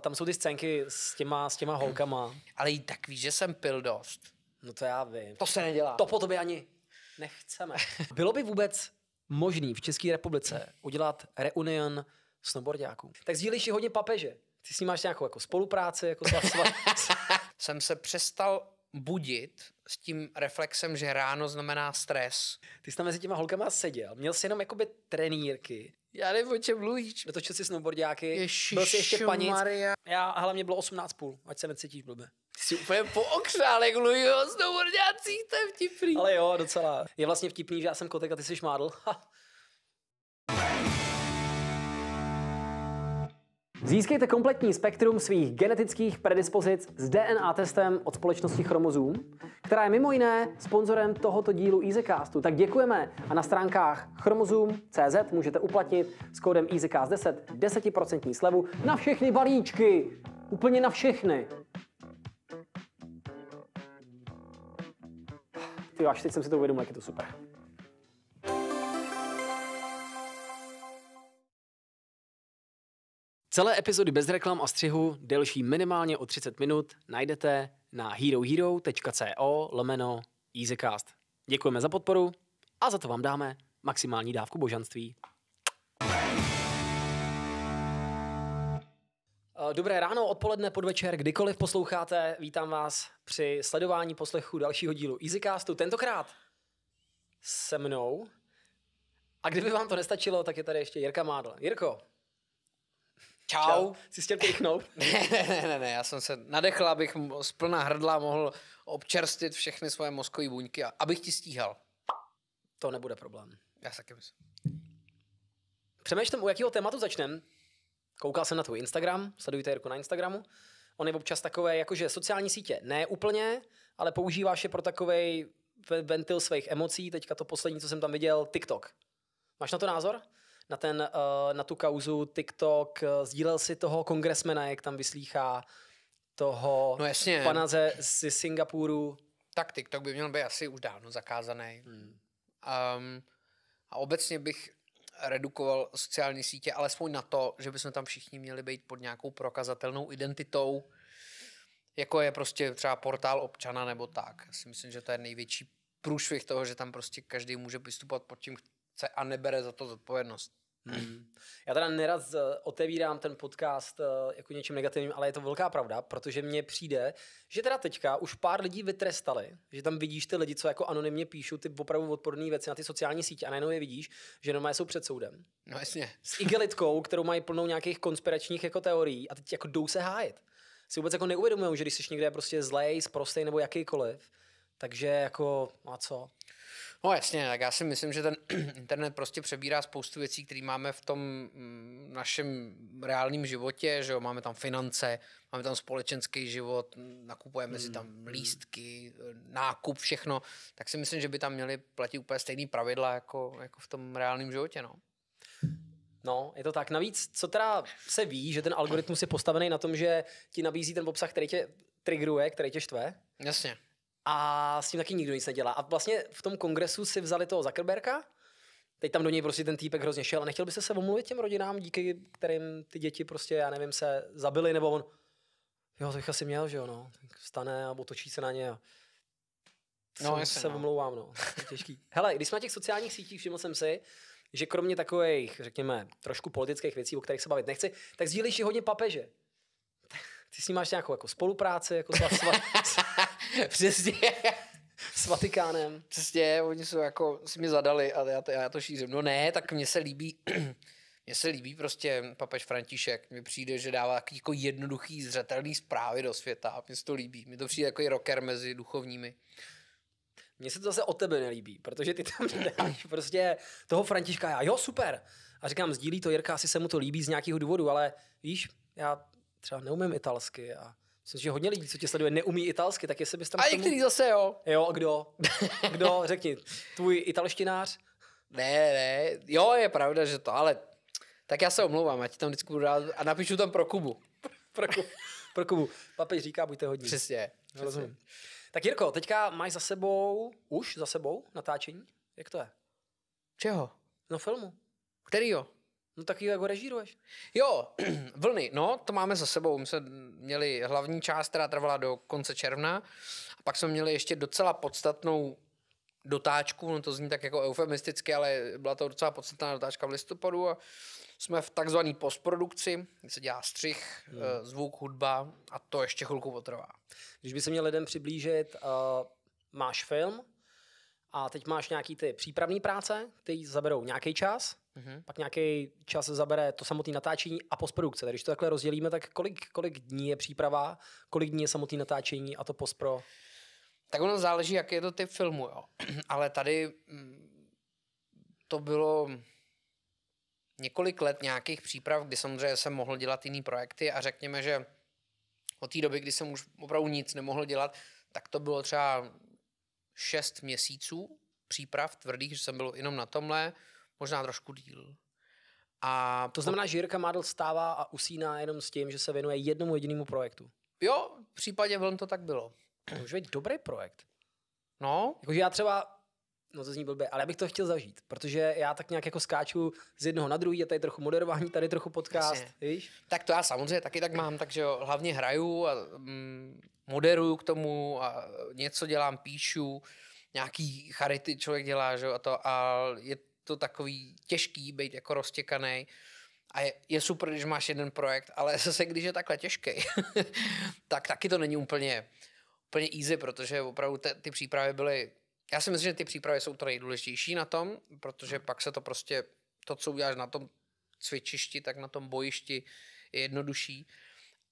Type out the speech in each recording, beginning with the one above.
tam jsou ty scénky s těma, s těma holkama. Ale i tak víš, že jsem pil dost. No to já vím. To se nedělá. To po tobě ani nechceme. Bylo by vůbec možný v České republice udělat reunion snowboardiáků? Tak sdílíš si hodně papeže. Ty s ním máš nějakou jako spolupráci? Jako sva, jsem se přestal budit s tím reflexem, že ráno znamená stres. Ty jsi tam mezi těma holkama seděl, měl jsi jenom jakoby trenýrky já nevím, o čem mluvíš. Dotočil si snowboardiáky, Ježiši byl si ještě panic. Maria. Já, hele, mě bylo 18,5, ať se necítíš blbě. Ty jsi úplně po okřálek mluví o snowboardiácích, to je vtipný. Ale jo, docela. Je vlastně vtipný, že já jsem kotek a ty jsi šmádl. Ha. Získejte kompletní spektrum svých genetických predispozic s DNA testem od společnosti Chromozům, která je mimo jiné sponzorem tohoto dílu EasyCastu. Tak děkujeme a na stránkách chromozum.cz můžete uplatnit s kódem EasyCast10 10% slevu na všechny balíčky. Úplně na všechny. Ty až teď jsem si to uvědomil, jak je to super. Celé epizody bez reklam a střihu, delší minimálně o 30 minut, najdete na herohero.co lomeno easycast. Děkujeme za podporu a za to vám dáme maximální dávku božanství. Eh, dobré ráno, odpoledne, podvečer, kdykoliv posloucháte. Vítám vás při sledování poslechu dalšího dílu Easycastu. Tentokrát se mnou. A kdyby vám to nestačilo, tak je tady ještě Jirka Mádl. Jirko, Čau. Čau. Jsi chtěl pěknout? ne, ne, ne, ne, já jsem se nadechl, abych z plná hrdla mohl občerstit všechny svoje mozkové buňky a abych ti stíhal. To nebude problém. Já taky myslím. Přemýšlím, u jakého tématu začnem. Koukal jsem na tvůj Instagram, sledujte Jirku na Instagramu. On je občas takové, jakože sociální sítě ne úplně, ale používáš je pro takový ventil svých emocí. Teďka to poslední, co jsem tam viděl, TikTok. Máš na to názor? na, ten, eh, na tu kauzu TikTok, eh, sdílel si toho kongresmena, jak tam vyslýchá, toho no jasně. pana ze, z Singapuru. Tak TikTok by měl být asi už dávno zakázaný. Hmm. Um, a obecně bych redukoval sociální sítě, alespoň na to, že bychom tam všichni měli být pod nějakou prokazatelnou identitou, jako je prostě třeba portál občana nebo tak. Já si myslím, že to je největší průšvih toho, že tam prostě každý může vystupovat pod čím chce a nebere za to zodpovědnost. Hmm. Já teda neraz eh, otevírám ten podcast eh, jako něčím negativním, ale je to velká pravda, protože mně přijde, že teda teďka už pár lidí vytrestali, že tam vidíš ty lidi, co jako anonymně píšou ty opravdu odporné věci na ty sociální sítě a najednou je vidíš, že normálně jsou před soudem. No jasně. S igelitkou, kterou mají plnou nějakých konspiračních jako teorií a teď jako jdou se hájit. Si vůbec jako neuvědomují, že když jsi někde prostě zlej, sprostej nebo jakýkoliv, takže jako, a co? No jasně, tak já si myslím, že ten internet prostě přebírá spoustu věcí, které máme v tom mm, našem reálném životě, že jo, máme tam finance, máme tam společenský život, nakupujeme hmm. si tam hmm. lístky, nákup, všechno, tak si myslím, že by tam měly platit úplně stejné pravidla jako, jako v tom reálném životě, no. No, je to tak. Navíc, co teda se ví, že ten algoritmus je postavený na tom, že ti nabízí ten obsah, který tě triggeruje, který tě štve? Jasně. A s tím taky nikdo nic nedělá. A vlastně v tom kongresu si vzali toho Zuckerberka, teď tam do něj prostě ten týpek hrozně šel a nechtěl by se se omluvit těm rodinám, díky kterým ty děti prostě, já nevím, se zabily, nebo on, jo, to bych asi měl, že jo, no, tak vstane a otočí se na ně a no, jasně, se no. omlouvám, no, těžký. Hele, když jsme na těch sociálních sítích, všiml jsem si, že kromě takových, řekněme, trošku politických věcí, o kterých se bavit nechci, tak sdílíš i hodně papeže. Ty s ním máš nějakou jako spolupráci, jako sva, sva, Přesně. S Vatikánem. Přesně, oni jsou jako, si mi zadali a já to, já to šířím. No ne, tak mně se líbí, mně se líbí prostě papež František. Mně přijde, že dává takový jako jednoduchý, zřetelný zprávy do světa. Mně se to líbí. Mně to přijde jako rocker mezi duchovními. Mně se to zase o tebe nelíbí, protože ty tam dáš prostě toho Františka. Já, jo, super. A říkám, sdílí to Jirka, asi se mu to líbí z nějakého důvodu, ale víš, já třeba neumím italsky a myslím, že hodně lidí, co tě sleduje, neumí italsky, tak jestli bys tam... A tomu... některý zase jo. Jo, a kdo? Kdo, řekni, tvůj italštinář? Ne, ne, jo, je pravda, že to, ale tak já se omlouvám, já ti tam vždycky budu rád a napíšu tam pro Kubu. pro, Kubu. pro Kubu. Papež říká, buďte hodní. Přesně. No, přesně. Tak Jirko, teďka máš za sebou, už za sebou natáčení? Jak to je? Čeho? No filmu. Kterýho? No tak jako režíruješ. Jo, vlny, no, to máme za sebou. My jsme měli hlavní část, která trvala do konce června. A pak jsme měli ještě docela podstatnou dotáčku, no to zní tak jako eufemisticky, ale byla to docela podstatná dotáčka v listopadu a jsme v takzvané postprodukci, kde se dělá střih, hmm. Eh, zvuk, hudba a to ještě chvilku potrvá. Když by se měl lidem přiblížit, uh, máš film a teď máš nějaký ty přípravné práce, ty zaberou nějaký čas, Mm-hmm. Pak nějaký čas zabere to samotné natáčení a postprodukce. Takže když to takhle rozdělíme, tak kolik, kolik dní je příprava, kolik dní je samotné natáčení a to postpro? Tak ono záleží, jaký je to typ filmu, jo. Ale tady mm, to bylo několik let nějakých příprav, kdy samozřejmě jsem mohl dělat jiný projekty a řekněme, že od té doby, kdy jsem už opravdu nic nemohl dělat, tak to bylo třeba šest měsíců příprav tvrdých, že jsem byl jenom na tomhle, možná trošku díl. A to znamená, že Jirka Mádl stává a usíná jenom s tím, že se věnuje jednomu jedinému projektu. Jo, v případě vln to tak bylo. To už být dobrý projekt. No. Jakože já třeba, no to zní blbě, ale já bych to chtěl zažít, protože já tak nějak jako skáču z jednoho na druhý, je tady trochu moderování, tady trochu podcast, Jasně. víš? Tak to já samozřejmě taky tak mám, takže jo, hlavně hraju a mm, moderuju k tomu a něco dělám, píšu, nějaký charity člověk dělá, že jo, a to, a je to takový těžký být jako roztěkaný. A je, je super, když máš jeden projekt, ale zase, když je takhle těžký, tak taky to není úplně, úplně easy, protože opravdu te, ty přípravy byly... Já si myslím, že ty přípravy jsou to nejdůležitější na tom, protože no. pak se to prostě, to, co uděláš na tom cvičišti, tak na tom bojišti je jednodušší.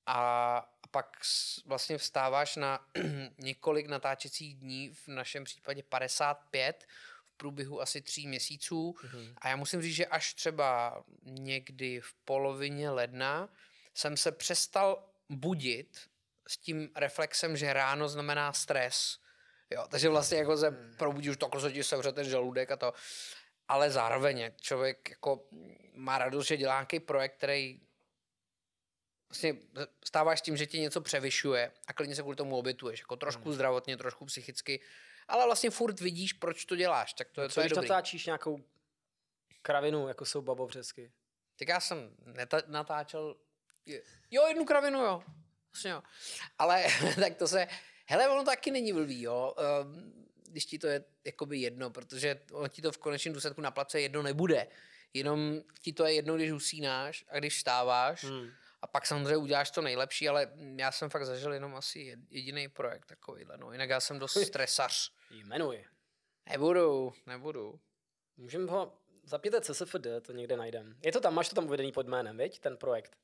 A pak vlastně vstáváš na několik natáčecích dní, v našem případě 55, průběhu asi tří měsíců. Mm-hmm. A já musím říct, že až třeba někdy v polovině ledna jsem se přestal budit s tím reflexem, že ráno znamená stres. Jo, takže vlastně jako se mhm. probudí už to, když se vře ten žaludek a to. Ale zároveň člověk jako má radost, že dělá nějaký projekt, který vlastně stáváš tím, že ti něco převyšuje a klidně se kvůli tomu obětuješ. Jako trošku mhm. zdravotně, trošku psychicky, ale vlastně furt vidíš, proč to děláš. Tak to, je, Co to je když dobrý. natáčíš nějakou kravinu, jako jsou babovřesky? Tak já jsem neta- natáčel... Jo, jednu kravinu, jo. Vlastně jo. Ale tak to se... Hele, ono taky není blbý, jo. Ehm, když ti to je jakoby jedno, protože on ti to v konečném důsledku na place jedno nebude. Jenom ti to je jedno, když usínáš a když vstáváš. Hmm a pak samozřejmě uděláš to nejlepší, ale já jsem fakt zažil jenom asi jediný projekt takovýhle. No, jinak já jsem dost hm. stresař. Jmenuji. Nebudu, nebudu. Můžeme ho, zapněte CSFD, to někde najdem. Je to tam, máš to tam uvedený pod jménem, viď, ten projekt?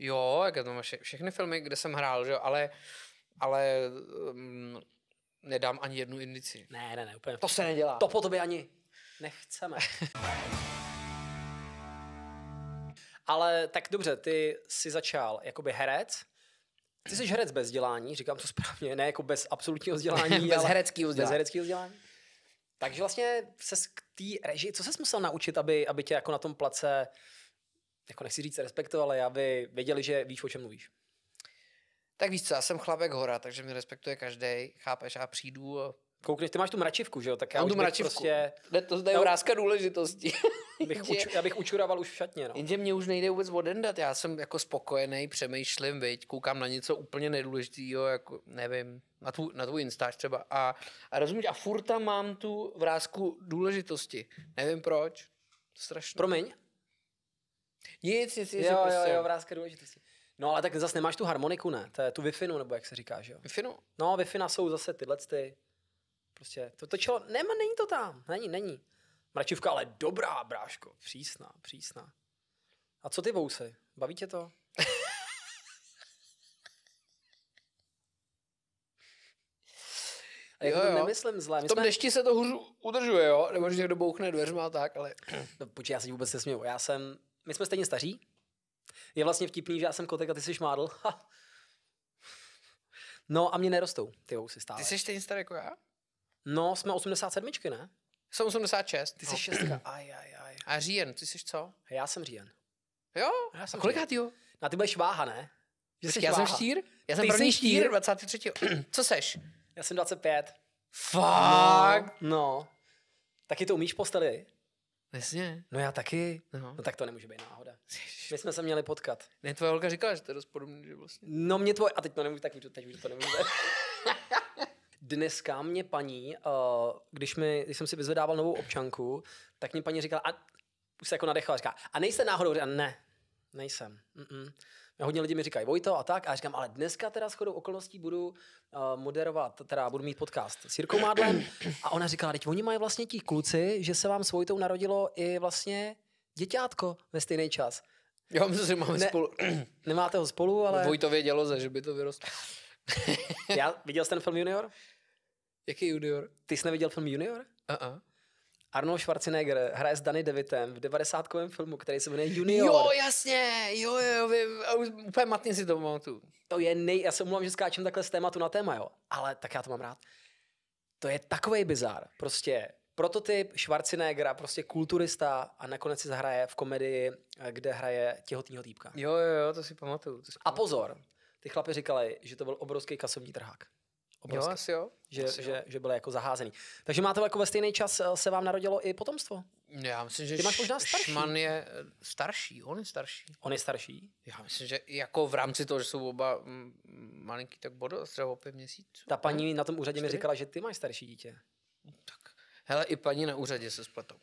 Jo, jak to máš, všechny filmy, kde jsem hrál, že jo, ale, ale um, nedám ani jednu indici. Ne, ne, ne, úplně. To se nedělá. To po tobě ani nechceme. Ale tak dobře, ty jsi začal jakoby herec, ty jsi herec bez vzdělání, říkám to správně, ne jako bez absolutního vzdělání. bez ale hereckého vzdělání. Bez hereckého vzdělání. Takže vlastně se k té režii, co se musel naučit, aby, aby tě jako na tom place, jako nechci říct respektovali, aby věděli, že víš, o čem mluvíš? Tak víš co, já jsem chlapek hora, takže mě respektuje každý, chápeš, a přijdu Koukneš, ty máš tu mračivku, že jo? Tak já Mám tu mračivku. Prostě... Ne, to zde je no. důležitosti. bych uč, já bych učuroval už v šatně. No. Jenže mě už nejde vůbec odendat. Já jsem jako spokojený, přemýšlím, viď, koukám na něco úplně nedůležitého, jako nevím, na tvůj, na tu Instač třeba. A, a rozumíš, a furta mám tu vrázku důležitosti. Nevím proč. Strašně. Promiň. Nic, nic, nic. Jo, jo, prostě. jo, vrázka důležitosti. No ale tak zase nemáš tu harmoniku, ne? To je tu wi nebo jak se říká, že jo? wi No, no wi jsou zase tyhle ty Prostě to točilo, ne, není to tam, není, není. Mračivka, ale dobrá, bráško, přísná, přísná. A co ty vousy? Baví tě to? A jo, jo. nemyslím zle. My v tom jsme... dešti se to hůř udržuje, jo? Nebo že někdo bouchne dveřma a tak, ale... No, počkej, já se vůbec nesměju. Já jsem... My jsme stejně staří. Je vlastně vtipný, že já jsem kotek a ty jsi šmádl. no a mě nerostou ty housy stále. Ty jsi stejně starý jako já? No, jsme 87, ne? Jsem 86. Ty jsi no. šestka. Aj, aj, aj. A říjen, ty jsi co? Já jsem říjen. Jo? Já jsem a kolik ty jo? No, ty budeš váha, ne? Že jsi já váha. jsem štír? Já jsem ty první štír, štír 23. co seš? Já jsem 25. Fuck. No. no. Taky to umíš posteli? Jasně. No já taky. No. no tak to nemůže být náhoda. My jsme se měli potkat. Ne, tvoje holka říkala, že to je dost podobný, že vlastně. No mě tvoje, a teď to nemůžu, tak teď už to nemůžu. dneska mě paní, eh, když, mi, když jsem si vyzvedával novou občanku, tak mě paní říkala, a už se jako nadechla, říká, a nejste náhodou, a ne, nejsem. Mm-mm. hodně lidí mi říkají Vojto a tak a říkám, ale dneska teda s chodou okolností budu eh, moderovat, teda budu mít podcast s Jirkou Mádlem a ona říkala, teď oni mají vlastně ti kluci, že se vám s Vojtou narodilo i vlastně děťátko ve stejný čas. Jo, my že máme ne, spolu. Nemáte ho spolu, ale... Vojtově dělo, že by to vyrostlo. Já, viděl jsi ten film Junior? Jaký junior? Ty jsi neviděl film Junior? Uh-uh. Arnold Schwarzenegger hraje s Danny DeVitem v 90. filmu, který se jmenuje Junior. Jo, jasně, jo, jo, vím, úplně matně si to pamatuju. To je nej, já se omlouvám, že skáčem takhle z tématu na téma, jo, ale tak já to mám rád. To je takový bizar, prostě prototyp Schwarzeneggera, prostě kulturista a nakonec si zahraje v komedii, kde hraje těhotního týpka. Jo, jo, jo, to si pamatuju. To si pamatuju. A pozor, ty chlapi říkali, že to byl obrovský kasovní trhák. Obrovské. Jo, asi jo. Že, asi že, jo. že byly jako zaházený. Takže máte jako ve stejný čas eh, se vám narodilo i potomstvo? Já myslím, že Ty máš možná starší. Šman je eh, starší, on je starší. On je starší? Já myslím, že jako v rámci toho, že jsou oba malinký, tak bodo třeba o pět měsíců. Ta paní na tom úřadě čtyři? mi říkala, že ty máš starší dítě. Tak, hele, i paní na úřadě se spletou.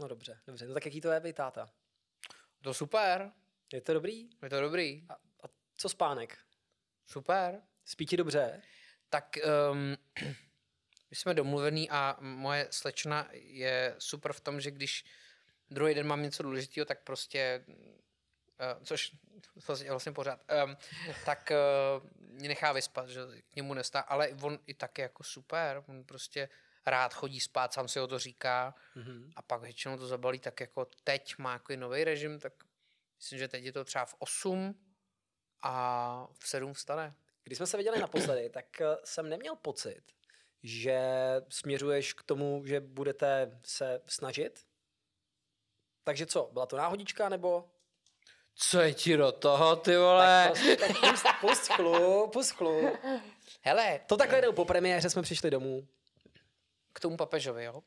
No dobře, dobře. No tak jaký to je být táta? To super. Je to dobrý? Je to dobrý. A, a co spánek? Super. Spí ti dobře? tak um, my jsme domluvení a moje slečna je super v tom, že když druhý den mám něco důležitého, tak prostě, uh, což vlastně, vlastně pořád, um, tak uh, mě nechá vyspat, že k němu nestá, ale on i tak je jako super, on prostě rád chodí spát, sám si ho to říká mm-hmm. a pak většinou to zabalí tak jako teď má jako nový režim, tak myslím, že teď je to třeba v 8 a v 7 vstane. Když jsme se viděli naposledy, tak eh, jsem neměl pocit, že směřuješ k tomu, že budete se snažit. Takže co, byla to náhodička nebo co je ti do toho, ty vole? Tak, prostě, tak pust, pust chlu, pust chlu. Hele, to takhle jdou po premiéře, jsme přišli domů. K tomu papežovi, jo?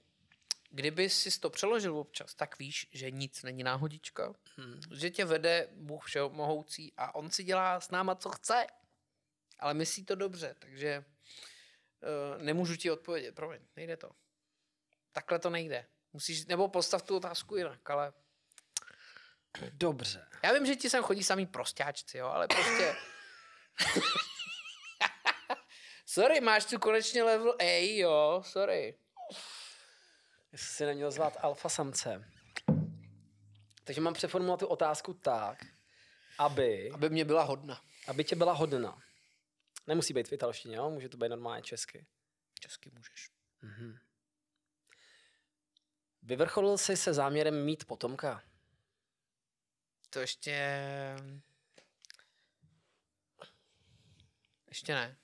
Kdyby si to přeložil občas, tak víš, že nic není náhodička. Hmm. Že tě vede Bůh mohoucí a on si dělá s náma, co chce. Ale myslí to dobře, takže uh, nemůžu ti odpovědět, promiň, nejde to. Takhle to nejde. Musíš, nebo postav tu otázku jinak, ale... Dobře. Já vím, že ti sem chodí samý prostáčci, jo, ale prostě... sorry, máš tu konečně level A, jo, sorry. Jestli si neměl zvát alfa samce. Takže mám přeformulovat tu otázku tak, aby... Aby mě byla hodna. Aby tě byla hodna. Nemusí být v italštině, jo? může to být normálně česky. Česky můžeš. Mhm. Vyvrcholil jsi se záměrem mít potomka. To ještě... Ještě ne.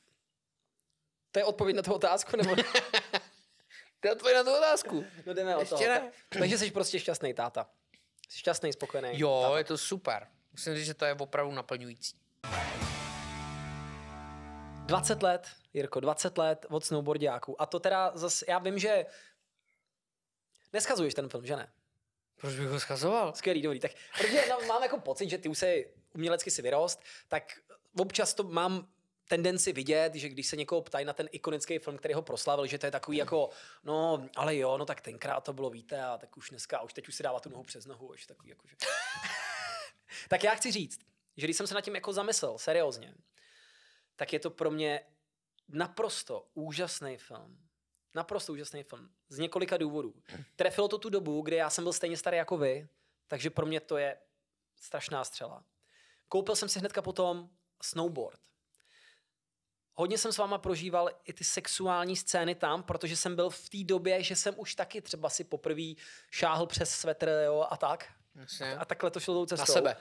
To je odpověď na tu otázku, nebo... to je odpověď na tu otázku. No jdeme ještě o Ještě ne. Takže jsi prostě šťastný táta. Jsi šťastný, spokojený. Jo, táta. je to super. Musím říct, že to je opravdu naplňující. 20 let, Jirko, 20 let od snowboardiáků. A to teda zase, já vím, že neskazuješ ten film, že ne? Proč bych ho schazoval? Skvělý, dobrý. Tak, protože no, mám jako pocit, že ty už se umělecky si vyrost, tak občas to mám tendenci vidět, že když se někoho ptají na ten ikonický film, který ho proslavil, že to je takový jako, no, ale jo, no tak tenkrát to bylo, víte, a tak už dneska, už teď už si dává tu nohu přes nohu, už takový jako, že... tak já chci říct, že když jsem se nad tím jako zamyslel, seriózně, tak je to pro mě naprosto úžasný film. Naprosto úžasný film. Z několika důvodů. Trefilo to tu dobu, kdy já jsem byl stejně starý jako vy, takže pro mě to je strašná střela. Koupil jsem si hnedka potom snowboard. Hodně jsem s váma prožíval i ty sexuální scény tam, protože jsem byl v té době, že jsem už taky třeba si poprvé šáhl přes svetr jo, a tak. Jasně. A, a takhle to šlo tou cestou. Na sebe.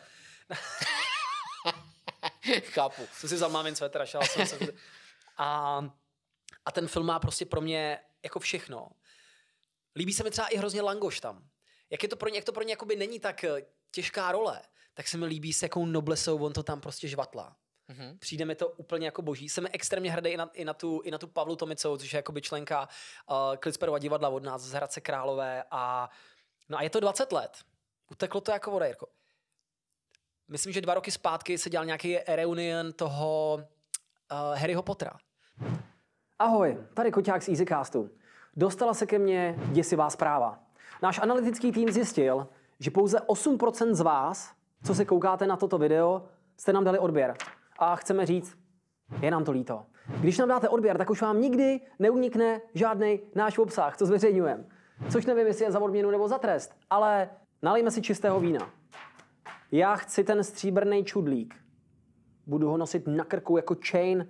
Chápu. Jsem si za mámin svetr a šel jsem A, a ten film má prostě pro mě jako všechno. Líbí se mi třeba i hrozně Langoš tam. Jak, je to pro ně, jak to pro ně jakoby není tak eh, těžká role, tak se mi líbí, s jakou noblesou on to tam prostě žvatla. Mm-hmm. Přijde mi to úplně jako boží. Jsem extrémně hrdý i na, i na, tu, i na tu Pavlu Tomicovou, což je jakoby členka uh, eh, Klitsperova divadla od nás z Hradce Králové. A, no a je to 20 let. Uteklo to jako voda, Jirko myslím, že dva roky zpátky se dělal nějaký reunion toho uh, Harryho Pottera. Ahoj, tady Koťák z Easycastu. Dostala se ke mně děsivá zpráva. Náš analytický tým zjistil, že pouze 8% z vás, co se koukáte na toto video, jste nám dali odběr. A chceme říct, je nám to líto. Když nám dáte odběr, tak už vám nikdy neunikne žádný náš obsah, co zveřejňujeme. Což nevím, jestli je za odměnu nebo za trest, ale nalijme si čistého vína. Já chci ten stříbrný čudlík. Budu ho nosit na krku jako chain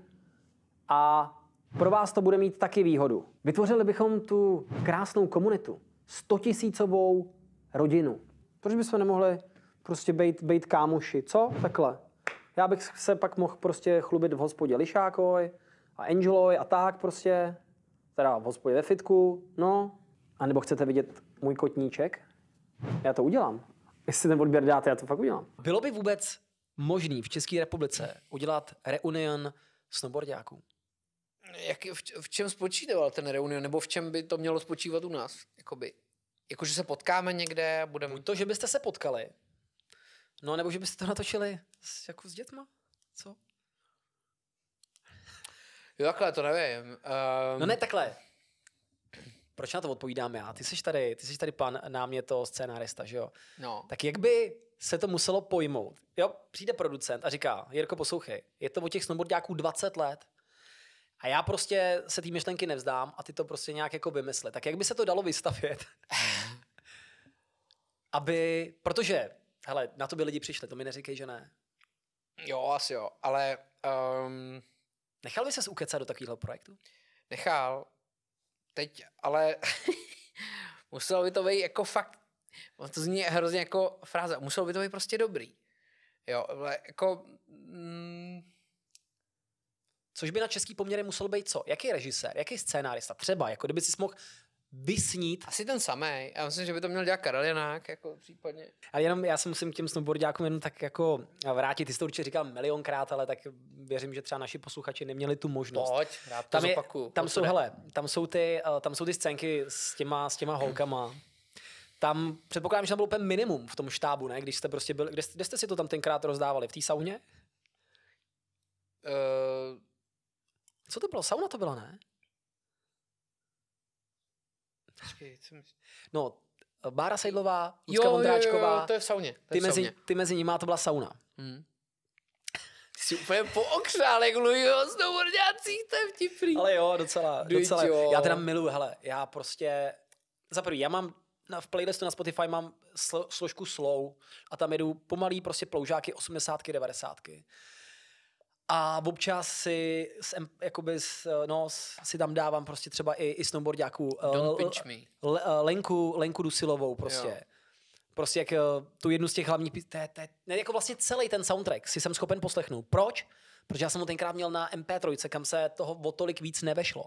a pro vás to bude mít taky výhodu. Vytvořili bychom tu krásnou komunitu, stotisícovou rodinu. Proč bychom nemohli prostě být, být kámoši, co? Takhle. Já bych se pak mohl prostě chlubit v hospodě Lišákoj a Angeloj a tak prostě. Teda v hospodě ve fitku, no. A nebo chcete vidět můj kotníček? Já to udělám jestli ten odběr dáte, já to fakt udělám. Bylo by vůbec možný v České republice udělat reunion snowboardiáků? Jak, v, v čem spočíval ten reunion, nebo v čem by to mělo spočívat u nás? Jakoby, že se potkáme někde a budeme... Buď to, že byste se potkali, no nebo že byste to natočili s, jako s dětma, co? Jo, takhle, to nevím. Um... No ne, ehm, takhle proč na to odpovídám já? Ty jsi tady, ty jsi tady pan náměto scénárista, že jo? No. Tak jak by se to muselo pojmout? Jo, přijde producent a říká, Jirko, poslouchej, je to o těch snowboardáků 20 let, a já prostě se té myšlenky nevzdám a ty to prostě nějak jako vymysle. Tak jak by se to dalo vystavět? Aby, protože, hele, na to by lidi přišli, to mi neříkej, že ne. Jo, asi jo, ale... Um... Nechal by ses ukecat do takového projektu? Nechal, teď, ale muselo by to být jako fakt, to zní hrozně jako fráze, muselo by to být prostě dobrý. Jo, ale jako... Mm, Což by na český poměry musel být co? Jaký režisér, jaký scénárista? Třeba, jako kdyby si mohl vysnít. Asi ten samý. Já myslím, že by to měl dělat Karel Janák, jako případně. Ale jenom já se musím těm snowboardákům jenom tak jako vrátit. Ty jsi to určitě říkal milionkrát, ale tak věřím, že třeba naši posluchači neměli tu možnost. Pojď, já to tam, je, tam jsou, hele, tam jsou, ty, eh, tam jsou ty scénky s těma, s těma holkama. Tam předpokládám, že tam bylo úplně minimum v tom štábu, ne? Když jste prostě byli, kde, kde jste si to tam tenkrát rozdávali? V té sauně? Uh... Co to bylo? Sauna to byla, ne? No, Bára Sejdlová, Lucka jo, Vondráčková. Jo, jo, to je v sauně. To ty, je v mezi, sauně. ty mezi nimi, to byla sauna. Hmm. Ty jsi úplně pookřál, jak mluví o to je vtipný. Ale jo, docela, docela. Jo. Já teda miluju, hele, já prostě, za prvý, já mám na, v playlistu na Spotify mám sl, složku slow a tam jedu pomalý prostě ploužáky 80 90 a občas si s, jakoby s, no, si tam dávám prostě třeba i, i snowboardiáků. Eh, Don't pinch me. L, Lenku, Lenku Dusilovou prostě. Jo. Prostě jak eh, tu jednu z těch hlavních... Te, te, ne, jako vlastně celý ten soundtrack si jsem schopen poslechnout. Proč? Protože já jsem ho tenkrát měl na MP3, kam se toho o tolik víc nevešlo.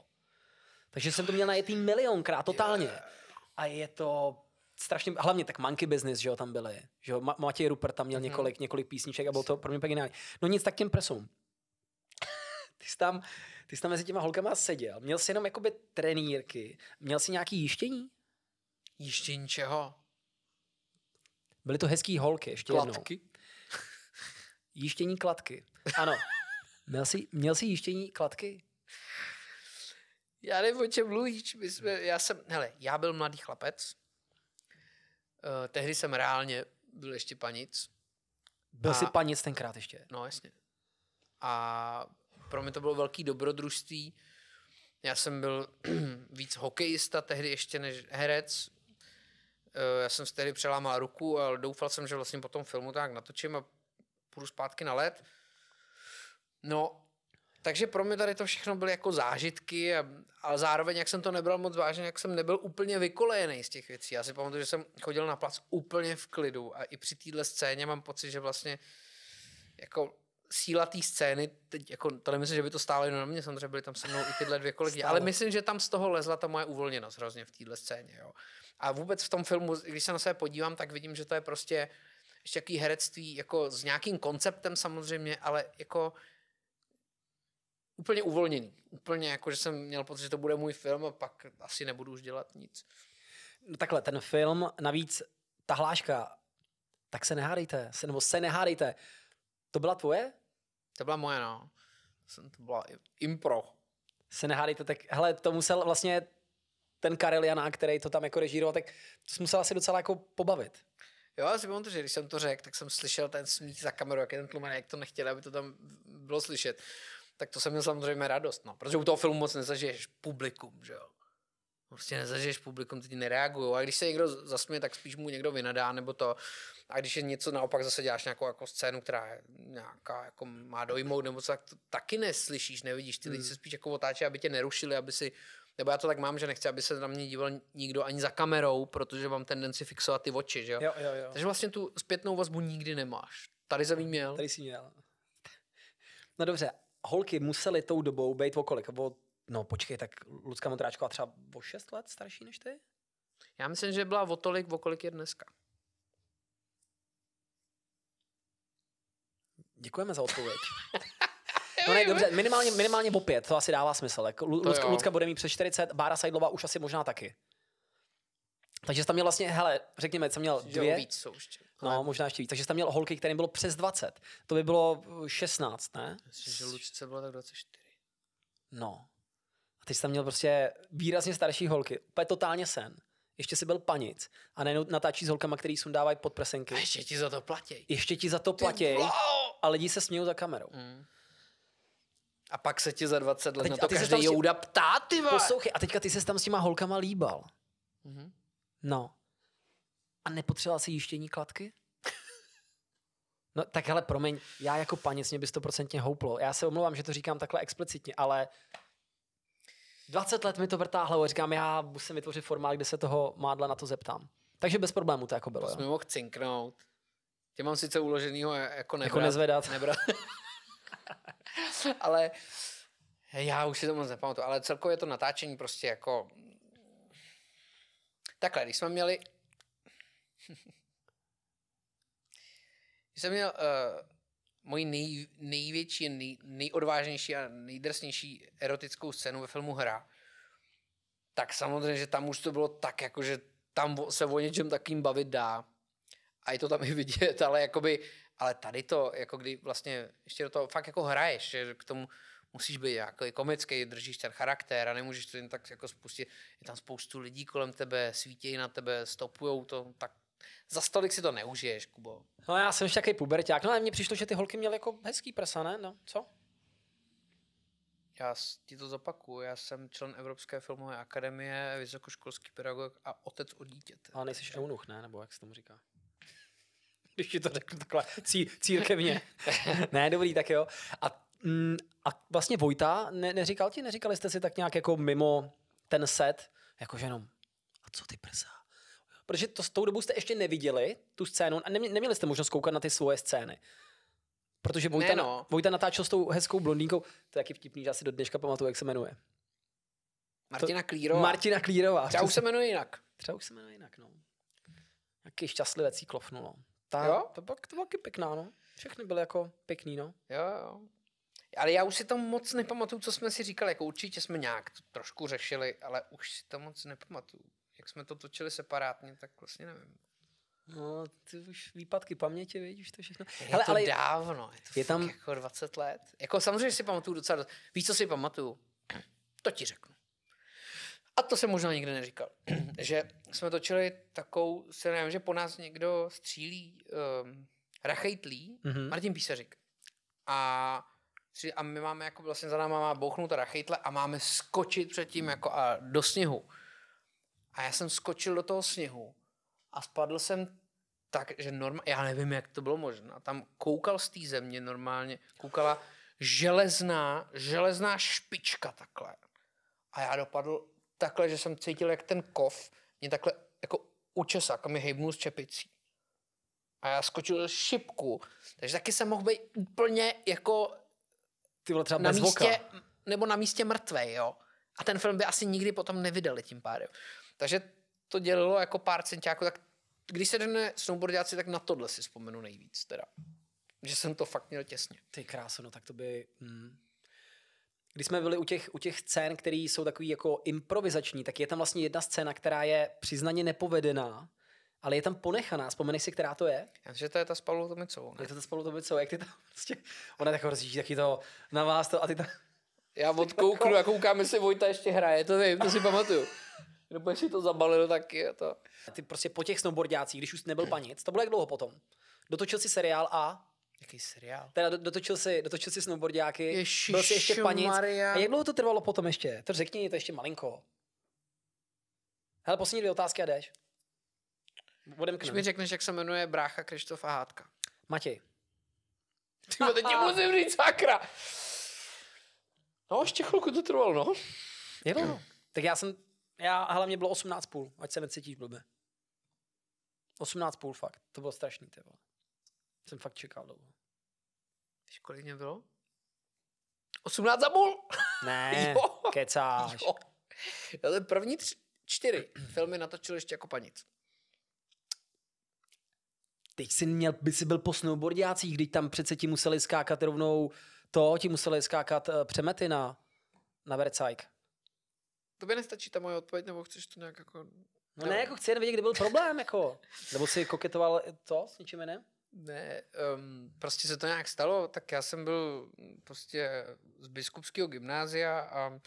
Takže jsem to měl najetý milionkrát totálně. A je to strašně, hlavně tak Monkey Business, že jo, tam byly. Že jo, Matěj Rupert tam měl mm-hmm. několik, několik písniček a bylo to pro mě jiné. No nic, tak těm presům. ty jsi tam, ty jsi tam mezi těma holkama seděl. Měl jsi jenom jakoby trenýrky. Měl jsi nějaký jištění? Jištění čeho? Byly to hezký holky, ještě Kladky? Jednou. Jištění kladky. Ano. Měl jsi, měl jsi jištění kladky? Já nevím, o čem mluvíš. My jsme, já jsem, hele, já byl mladý chlapec. Uh, tehdy jsem reálně byl ještě panic. Byl a... jsi panic tenkrát ještě? No jasně a pro mě to bylo velký dobrodružství. Já jsem byl víc hokejista tehdy ještě než herec. Eh, já jsem si tehdy přelámal ruku a doufal jsem, že vlastně po tom filmu tak natočím a půjdu zpátky na led. No, takže pro mě tady to všechno byly jako zážitky, a, ale zároveň, jak jsem to nebral moc vážně, jak jsem nebyl úplně vykolejený z těch věcí. Já si pamatuju, že jsem chodil na plac úplně v klidu a i při téhle scéně mám pocit, že vlastně jako síla té scény, teď jako, to nemyslím, že by to stálo jenom na mě, samozřejmě byly tam se mnou i tyhle dvě kolegyně, ale myslím, že tam z toho lezla ta moje uvolněnost hrozně v téhle scéně. Jo. A vůbec v tom filmu, když se na sebe podívám, tak vidím, že to je prostě ještě jaký herectví jako s nějakým konceptem samozřejmě, ale jako úplně uvolněný. Úplně jako, že jsem měl pocit, že to bude můj film a pak asi nebudu už dělat nic. No takhle, ten film, navíc ta hláška, tak se nehádejte, se, nebo se nehádejte to byla tvoje? To byla moje, no. To byla impro. Se nehádejte, tak hele, to musel vlastně ten Karel Jana, který to tam jako režíroval, tak to jsi musel asi docela jako pobavit. Jo, já si pamatuju, že když jsem to řekl, tak jsem slyšel ten smích za kamerou, jak je ten tlumen, jak to nechtěl, aby to tam bylo slyšet. Tak to jsem měl samozřejmě radost, no, protože u toho filmu moc nezažiješ publikum, že jo. Prostě nezažiješ publikum, ty nereagují. A když se někdo zasměje, tak spíš mu někdo vynadá nebo to. A když je něco naopak, zase děláš nějakou jako scénu, která je nějaká, jako má dojmout nebo co, tak to taky neslyšíš, nevidíš. Ty lidi hmm. se spíš jako otáčí, aby tě nerušili, aby si nebo já to tak mám, že nechci, aby se na mě díval nikdo ani za kamerou, protože mám tendenci fixovat ty oči, že jo? Jo, jo, jo. Takže vlastně tu zpětnou vazbu nikdy nemáš. Tady jsem měl. Tady jsi měl. No dobře, holky musely tou dobou být o O No počkej, tak Lucka Mondráčková třeba o 6 let starší než ty? Já myslím, že byla o tolik, o kolik je dneska. Děkujeme za odpověď. No ne, dobře, minimálně, minimálně o pět, to asi dává smysl. Tak jako Lucka, Lucka bude mít přes 40, Bára Sajdlova už asi možná taky. Takže jsi tam měl vlastně, hele, řekněme, jsem měl dvě. Jo, víc jsou ještě. No, ale... možná ještě víc. Takže jsi tam měl holky, kterým bylo přes 20. To by bylo 16, ne? Myslím, že Lucce bylo tak 24. No. Ty jsi tam měl prostě výrazně starší holky, úplně totálně sen. Ještě si byl panic a najednou natáčí s holkama, který sundávají pod presenky. A ještě ti za to platí. Ještě ti za to platí a lidi se smějí za kamerou. Mm. A pak se ti za 20 let teď, na to každý jouda tím... ptá, ty vole. Poslouchej, a teďka ty se tam s těma holkama líbal. Mm-hmm. No. A nepotřeboval si jištění kladky? No tak hele, promiň, já jako panic mě by stoprocentně houplo. Já se omlouvám, že to říkám takhle explicitně, ale 20 let mi to vrtá hlavu a říkám, já musím vytvořit formát, kde se toho mádla na to zeptám. Takže bez problému to jako bylo. To jsme mohl cinknout. Tě mám sice uloženýho jako nebrat. Jako nezvedat. Nebrat. ale já už si to moc nepamatuju, ale celkově to natáčení prostě jako... Takhle, když jsme měli... když jsem měl uh, moji nej, největší, nej, nejodvážnější a nejdrsnější erotickou scénu ve filmu Hra, tak samozřejmě, že tam už to bylo tak, jako že tam se o něčem takým bavit dá. A je to tam i vidět, ale jakoby, ale tady to, jako kdy vlastně ještě do toho fakt jako hraješ, že k tomu musíš být jako komický, držíš ten charakter a nemůžeš to jen tak jako spustit. Je tam spoustu lidí kolem tebe, svítějí na tebe, stopujou to, tak za stolik si to neužiješ, Kubo. No já jsem ještě takový puberták, no a mně přišlo, že ty holky měly jako hezký prsa, ne? No, co? Já ti to zopakuju, já jsem člen Evropské filmové akademie, vysokoškolský pedagog a otec od dítěte. Ale nejsi eunuch, ne? Nebo jak se tomu říká? Když ti to řeknu takhle cí, církevně. ne, dobrý, tak jo. A, mm, a vlastně Vojta, ne, neříkal ti, neříkali jste si tak nějak jako mimo ten set, jakože jenom, a co ty prsa? protože to s tou dobou jste ještě neviděli tu scénu a nemě, neměli jste možnost koukat na ty svoje scény. Protože Vojta, ne, no. Vojta natáčel s tou hezkou blondýnkou, to je taky vtipný, že asi do dneška pamatuju, jak se jmenuje. Martina Klírová. Martina Klírová. Třeba už se jmenuje jinak. Třeba už se jmenuje jinak, no. Jaký šťastlivec jí klofnulo. No. Ta, jo? To, bylo, to bylo taky pěkná, no. Všechny byly jako pěkný, no. Jo, jo. Ale já už si to moc nepamatuju, co jsme si říkali. Jako určitě jsme nějak to trošku řešili, ale už si to moc nepamatuju jak jsme to točili separátně, tak vlastně nevím. No, ty už výpadky paměti, vidíš to všechno. Je Hele, to ale dávno, je to je tam... jako 20 let. Jako samozřejmě si pamatuju docela dost. Víš, co si pamatuju? To ti řeknu. A to jsem možná nikdy neříkal. že jsme točili takovou nevím, že po nás někdo střílí um, rachejtlí, mm-hmm. Martin Písařík. A a my máme jako vlastně za náma má bouchnout rachejtle a máme skočit předtím jako a do sněhu. A já jsem skočil do toho sněhu a spadl jsem tak, že normálně, já nevím, jak to bylo možné. Tam koukal z té země normálně, koukala železná, železná špička takhle. A já dopadl takhle, že jsem cítil, jak ten kov mě takhle jako učesá, jako mi hejbnul s čepicí. A já skočil šipku. Takže taky jsem mohl být úplně jako Ty bylo třeba na bez místě, voka. nebo na místě mrtvej, jo. A ten film by asi nikdy potom nevydali tím pádem. Takže to dělilo jako pár centiáků, tak když se jde snowboardiáci, tak na tohle si vzpomenu nejvíc teda. Že jsem to fakt měl těsně. Ty krásu, no tak to by... Hmm. Když jsme byli u těch, u těch scén, které jsou takový jako improvizační, tak je tam vlastně jedna scéna, která je přiznaně nepovedená, ale je tam ponechaná. Vzpomeneš si, která to je? Já že to je ta s Pavlou Tomicou. Ne? Je to ta s Pavlou Tomicou, jak ty tam prostě... Ona tak jako rozjíždí taky to na vás to a ty tam... Já odkouknu a koukám, jestli Vojta ještě hraje, to vím, to si pamatuju nebo si to zabalil tak je to. Ty prostě po těch snowboardiácích, když už nebyl panic, to bylo jak dlouho potom? Dotočil si seriál a Jaký seriál? Teda dotočil si, dotočil si snowboardiáky, Ježišu, byl si ještě panic. Maria. A jak dlouho to trvalo potom ještě? To řekni, to ještě malinko. Hele, poslední dvě otázky a jdeš. Budem Když mi řekneš, jak se jmenuje brácha Krištof a Hádka. Matěj. Ty teď ti musím říct, sakra. No, ještě chvilku to trvalo, no. Je dlouho. Tak já jsem já, hlavně bylo 18,5, ať se necítíš blbě. 18,5 fakt, to bylo strašný, ty vole. Jsem fakt čekal dlouho. Víš, kolik mě bylo? 18 a půl? Ne, jo. kecáš. Jo. Já ten první tři, čtyři filmy natočil ještě jako panic. Teď jsi měl, by si byl po snowboardiácích, když tam přece ti museli skákat rovnou to, ti museli skákat uh, přemety na, na Vercajk by nestačí ta moje odpověď, nebo chceš to nějak jako... No ne, jako chci jen vidět, kde byl problém, jako. Nebo jsi koketoval to s ničím jiným? Ne, um, prostě se to nějak stalo, tak já jsem byl prostě z biskupského gymnázia a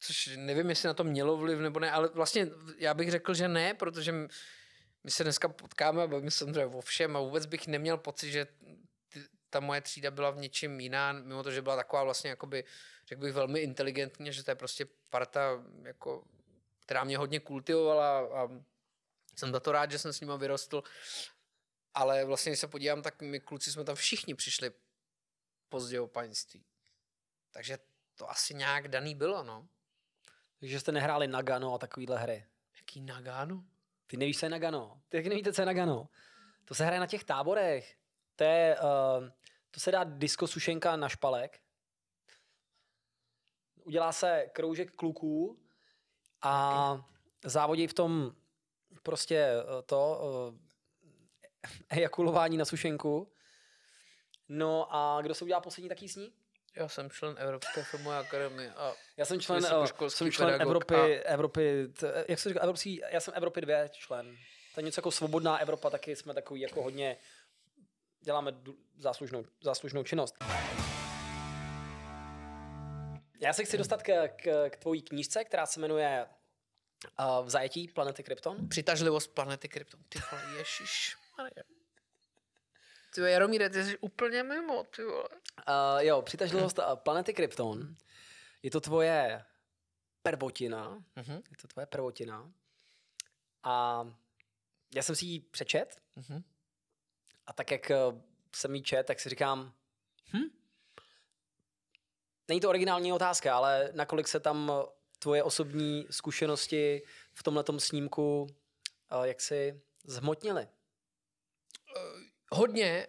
což nevím, jestli na to mělo vliv nebo ne, ale vlastně já bych řekl, že ne, protože my se dneska potkáme a bavíme se samozřejmě o všem a vůbec bych neměl pocit, že ta moje třída byla v něčem jiná, mimo to, že byla taková vlastně jakoby řekl bych velmi inteligentně, že to je prostě parta, jako, která mě hodně kultivovala a jsem za to rád, že jsem s nima vyrostl. Ale vlastně, když se podívám, tak my kluci jsme tam všichni přišli pozdě o panství. Takže to asi nějak daný bylo, no. Takže jste nehráli Nagano a takovýhle hry. Jaký Nagano? Ty nevíš, co je Nagano. Ty taky nevíte, co je Nagano. To se hraje na těch táborech. To, je, uh, to se dá disko sušenka na špalek udělá se kroužek kluků a závodí v tom prostě eh, to eh, ejakulování na sušenku. No a kdo se udělá poslední, taký sní? Já jsem člen Evropské filmové akademie a já jsem člen, eh, jsem člen Evropy, a... Evropy, t, jak se říká, Evropský, já jsem Evropy dvě člen. To je něco jako svobodná Evropa, taky jsme takový jako hodně, děláme záslužnou, záslužnou činnost. Já se chci dostat k, k, k tvojí knížce, která se jmenuje uh, V zajetí planety Krypton. Přitažlivost planety Krypton. Ty vole, ježiš. Ty Jaromíre, ty jsi úplně mimo, ty vole. Uh, jo, přitažlivost eh, planety Krypton. Je to tvoje prvotina. Uh-huh. Je to tvoje prvotina. A já jsem si ji přečet. Uh-huh. A tak, jak jsem ji čet, tak si říkám, Není to originální otázka, ale nakolik se tam tvoje osobní zkušenosti v tomhle snímku eh, jak si zhmotnily? Eh, hodně,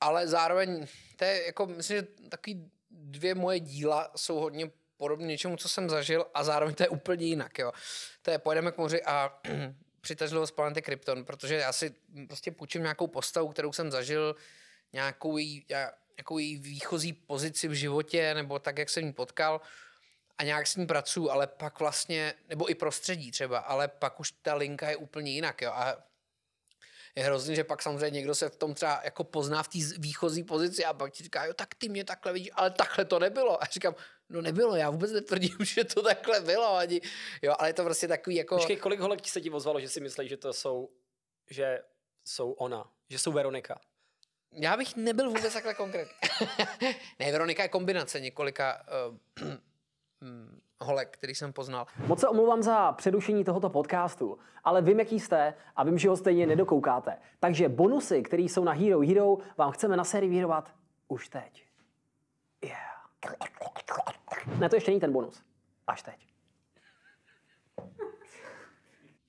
ale zároveň to je jako, myslím, že takový dvě moje díla jsou hodně podobné něčemu, co jsem zažil a zároveň to je úplně jinak, jo. To je Pojedeme k moři a přitažlivost planety Krypton, protože já si prostě půjčím nějakou postavu, kterou jsem zažil, nějakou, jako její výchozí pozici v životě nebo tak, jak jsem ji potkal a nějak s ní pracuju, ale pak vlastně, nebo i prostředí třeba, ale pak už ta linka je úplně jinak. Jo? A je hrozný, že pak samozřejmě někdo se v tom třeba jako pozná v té výchozí pozici a pak ti říká, jo, tak ty mě takhle vidíš, ale takhle to nebylo. A říkám, no nebylo, já vůbec netvrdím, že to takhle bylo ani. Jo, ale je to prostě takový jako... Počkej, kolik holek se ti ozvalo, že si myslí, že to jsou, že jsou ona, že jsou Veronika? já bych nebyl vůbec takhle konkrétní. ne, Veronika je kombinace několika uh, holek, který jsem poznal. Moc se omlouvám za přerušení tohoto podcastu, ale vím, jaký jste a vím, že ho stejně nedokoukáte. Takže bonusy, které jsou na Hero Hero, vám chceme naservírovat už teď. Yeah. Ne, to ještě není ten bonus. Až teď.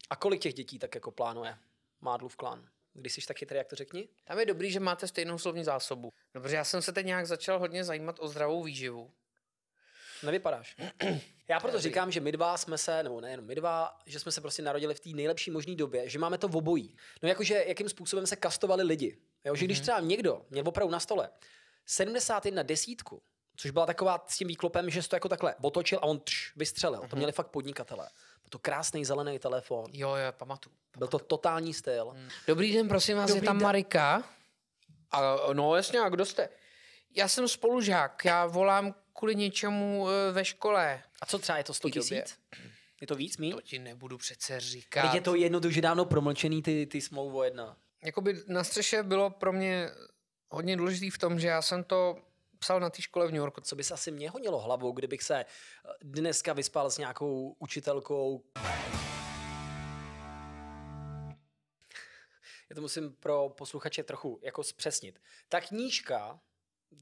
A kolik těch dětí tak jako plánuje? Mádlu v klánu? Když jsi tak chytrý, jak to řekni? Tam je dobrý, že máte stejnou slovní zásobu. No, protože já jsem se teď nějak začal hodně zajímat o zdravou výživu. Nevypadáš. Já proto říkám, že my dva jsme se, nebo nejenom my dva, že jsme se prostě narodili v té nejlepší možné době, že máme to v obojí. No jakože jakým způsobem se kastovali lidi. Jo, že když mhm. třeba někdo měl opravdu na stole 71 desítku, což byla taková s tím výklopem, že to jako takhle otočil a on tš, vystřelil. To mhm. měli fakt podnikatele. Byl to krásný zelený telefon. Jo, jo, pamatuju. Byl to totální styl. Hmm. Dobrý den, prosím vás, Dobrý je tam den. Marika. A, no jasně, a kdo jste? Já jsem spolužák, já volám kvůli něčemu eh, ve škole. A co třeba je to 100 tisíc? Je to víc, mí? To ti nebudu přece říkat. Teď je to jednoduše dávno promlčený, ty, ty smlouvo jedna. Jakoby na střeše bylo pro mě hodně důležitý v tom, že já jsem to psal na té škole v New Yorku, co by se asi mě honilo hlavou, kdybych se eh, dneska vyspal s nějakou učitelkou. Já to musím pro posluchače trochu jako zpřesnit. Ta knížka,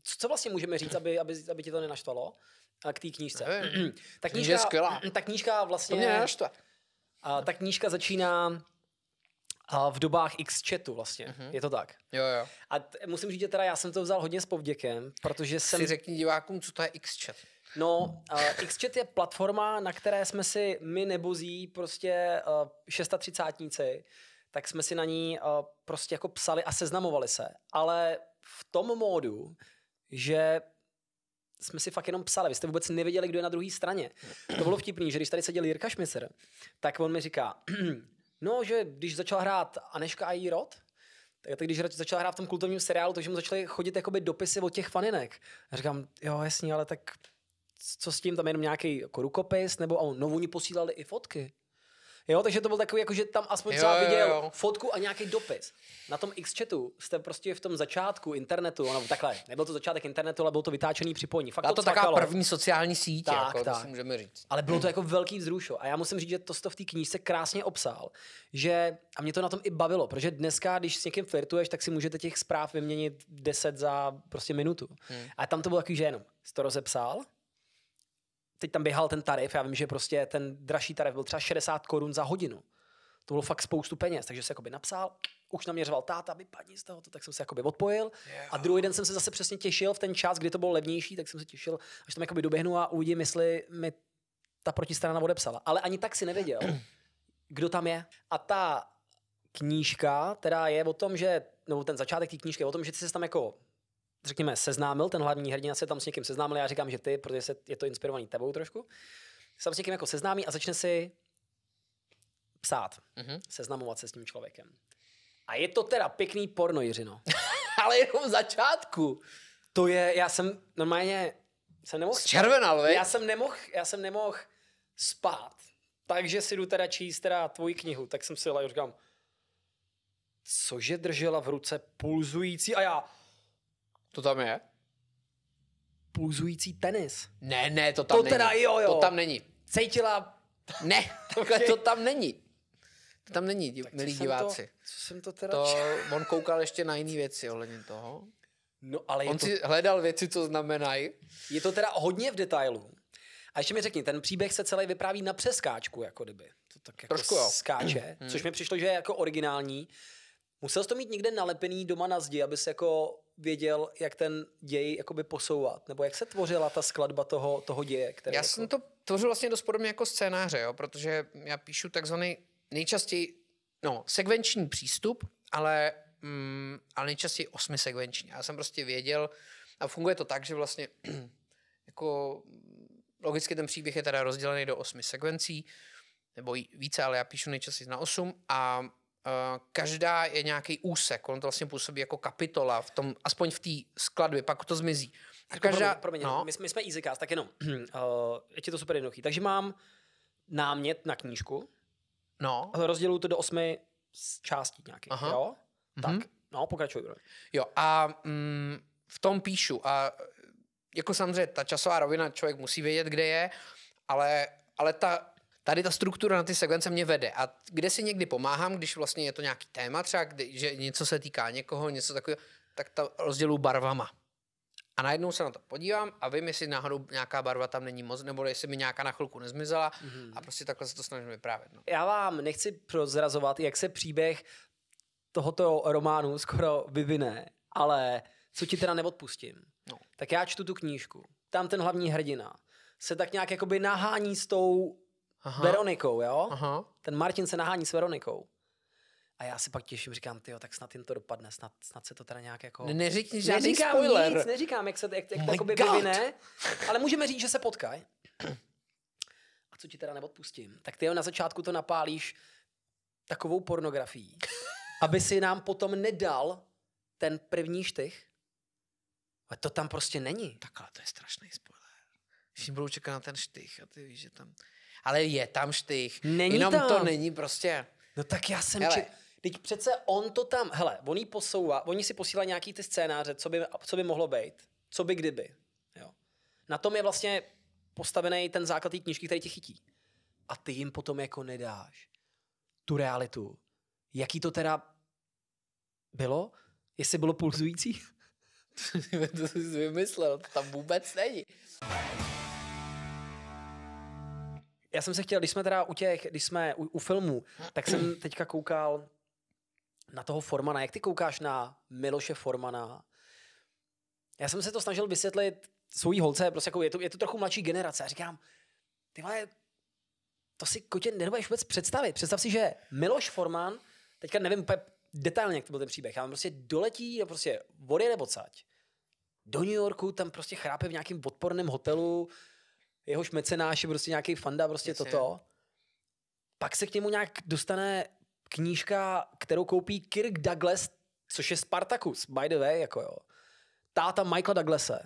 co vlastně můžeme říct, aby, aby, aby ti to nenaštvalo, eh, k té knížce. ta knížka, Ta knížka vlastně... To mě vlastně- A ta knížka začíná v dobách X-chatu vlastně. Mm-hmm. Je to tak. Jo, jo. A t- musím říct, že teda já jsem to vzal hodně s povděkem, protože jsem... Si řekni divákům, co to je X-chat. No, uh, Xchat je platforma, na které jsme si my nebozí prostě uh, eh, 630 tak jsme si na ní uh, prostě jako psali a seznamovali se. Ale v tom módu, že jsme si fakt jenom psali. Vy jste vůbec nevěděli, kdo je na druhé straně. To bylo vtipný, že když tady seděl Jirka Šmicer, tak on mi říká, No, že když začal hrát Aneška a její rod, tak, když začal hrát v tom kultovním seriálu, takže mu začaly chodit jakoby dopisy od těch faninek. A říkám, jo, jasně, ale tak co s tím, tam jenom nějaký jako rukopis, nebo a on, no, oni posílali i fotky. Jo, takže to byl takový, jako že tam aspoň třeba viděl jo, jo. fotku a nějaký dopis. Na tom Xchatu jste prostě v tom začátku internetu, nebo takhle, nebyl to začátek internetu, ale bylo to vytáčený připojení. Fakt to, to taková první sociální síť, tak, jako, tak. To si můžeme říct. Ale bylo to jako velký vzrušo. A já musím říct, že to jste v té knížce krásně obsal. že a mě to na tom i bavilo, protože dneska, když s někým flirtuješ, tak si můžete těch zpráv vyměnit 10 za prostě minutu. Hmm. A tam to bylo takový, že jenom jsi to rozepsal, teď tam běhal ten tarif, já vím, že prostě ten dražší tarif byl třeba 60 korun za hodinu. To bylo fakt spoustu peněz, takže se jakoby napsal, už naměřoval táta, vypadni z toho, tak jsem se jakoby odpojil. Yeah. A druhý den jsem se zase přesně těšil v ten čas, kdy to bylo levnější, tak jsem se těšil, až tam jakoby doběhnu a uvidím, jestli mi ta protistrana odepsala. Ale ani tak si nevěděl, kdo tam je. A ta knížka, která je o tom, že, nebo ten začátek té knížky je o tom, že ty se tam jako řekněme, seznámil, ten hlavní hrdina se tam s někým seznámil, já říkám, že ty, protože se, je to inspirovaný tebou trošku, se tam s někým jako seznámí a začne si psát, mm-hmm. seznamovat se s tím člověkem. A je to teda pěkný porno, Jiřino. Ale jenom v začátku. To je, já jsem normálně, jsem nemohl... Zčervenal, Já jsem nemohl, já jsem nemohl spát. Takže si jdu teda číst teda tvoji knihu. Tak jsem si jela, říkám, cože držela v ruce pulzující a já, to tam je? Pulzující tenis. Ne, ne, to tam to není. Teda, jo, jo. To tam není. Cejtila... Ne, takhle to tam není. To tam není, tak milí diváci. To, co jsem to teda... To, on koukal ještě na jiné věci ohledně toho. No, ale on to... si hledal věci, co znamenají. Je to teda hodně v detailu. A ještě mi řekni, ten příběh se celý vypráví na přeskáčku, jako kdyby. To tak jako Trošku, skáče, hmm. což mi přišlo, že je jako originální. Musel jsi to mít někde nalepený doma na zdi, abys jako věděl, jak ten děj jakoby posouvat? Nebo jak se tvořila ta skladba toho, toho děje? Který já jako... jsem to tvořil vlastně dost podobně jako scénáře, jo? protože já píšu takzvaný nejčastěji no, sekvenční přístup, ale, mm, ale nejčastěji osmisegvenční. Já jsem prostě věděl, a funguje to tak, že vlastně jako logicky ten příběh je teda rozdělený do osmi sekvencí, nebo více, ale já píšu nejčastěji na osm a Eh, každá je nějaký úsek, on to vlastně působí jako kapitola, v tom, aspoň v té skladbě, pak to zmizí. A jako každá... Promiň, promiň no. my, my jsme EasyCast, tak jenom, uh, je ti to super jednoduchý. Takže mám námět na knížku, no. rozděluji to do osmi částí nějakých, Aha. jo? Mhm. Tak, mm-hmm. no, pokračuj. Jo, a mm, v tom píšu a jako samozřejmě ta časová rovina člověk musí vědět, kde je, ale, ale ta tady ta struktura na ty sekvence mě vede. A kde si někdy pomáhám, když vlastně je to nějaký téma, třeba kdy, že něco se týká někoho, něco takového, tak to rozdělu barvama. A najednou se na to podívám a vím, jestli náhodou nějaká barva tam není moc, nebo jestli mi nějaká na chvilku nezmizela mm-hmm. a prostě takhle se to snažím vyprávět. No. Já vám nechci prozrazovat, jak se příběh tohoto románu skoro vyvine, ale co ti teda neodpustím, no. tak já čtu tu knížku. Tam ten hlavní hrdina se tak nějak jakoby nahání s tou Aha. Veronikou, jo? Aha. Ten Martin se nahání s Veronikou. A já si pak těším, říkám, ty tak snad jim to dopadne, snad, snad se to teda nějak jako... Ne, neřekni žádný neříkám spoiler. Nic, neříkám, jak se jak, jak oh to vyvine, ale můžeme říct, že se potkají. A co ti teda neodpustím? Tak ty jo, na začátku to napálíš takovou pornografií, aby si nám potom nedal ten první štych. Ale to tam prostě není. Takhle to je strašný spoiler. Všichni budou čekat na ten štych a ty víš, že tam ale je tam štych. Není Jenom tam. to není prostě... No tak já jsem... Hele, či... Teď přece on to tam, hele, on posouvá, oni si posílají nějaký ty scénáře, co by, co by mohlo být, co by kdyby. Jo. Na tom je vlastně postavený ten základ té knižky, který tě chytí. A ty jim potom jako nedáš tu realitu. Jaký to teda bylo? Jestli bylo pulzující? to jsi vymyslel, to tam vůbec není. Já jsem se chtěl, když jsme teda u těch, když jsme u, u filmů, tak jsem teďka koukal na toho Formana. Jak ty koukáš na Miloše Formana? Já jsem se to snažil vysvětlit svojí holce, prostě jako je to, je to trochu mladší generace. A říkám, ty vole, to si kotě nedobudeš vůbec představit. Představ si, že Miloš Forman, teďka nevím úplně detailně, jak to byl ten příběh, ale prostě doletí do prostě vody nebo cať. Do New Yorku, tam prostě chrápe v nějakém odporném hotelu, jehož mecenáš je prostě nějaký fanda, prostě Jasně. toto. Pak se k němu nějak dostane knížka, kterou koupí Kirk Douglas, což je Spartacus, by the way, jako jo. Táta Michaela Douglase.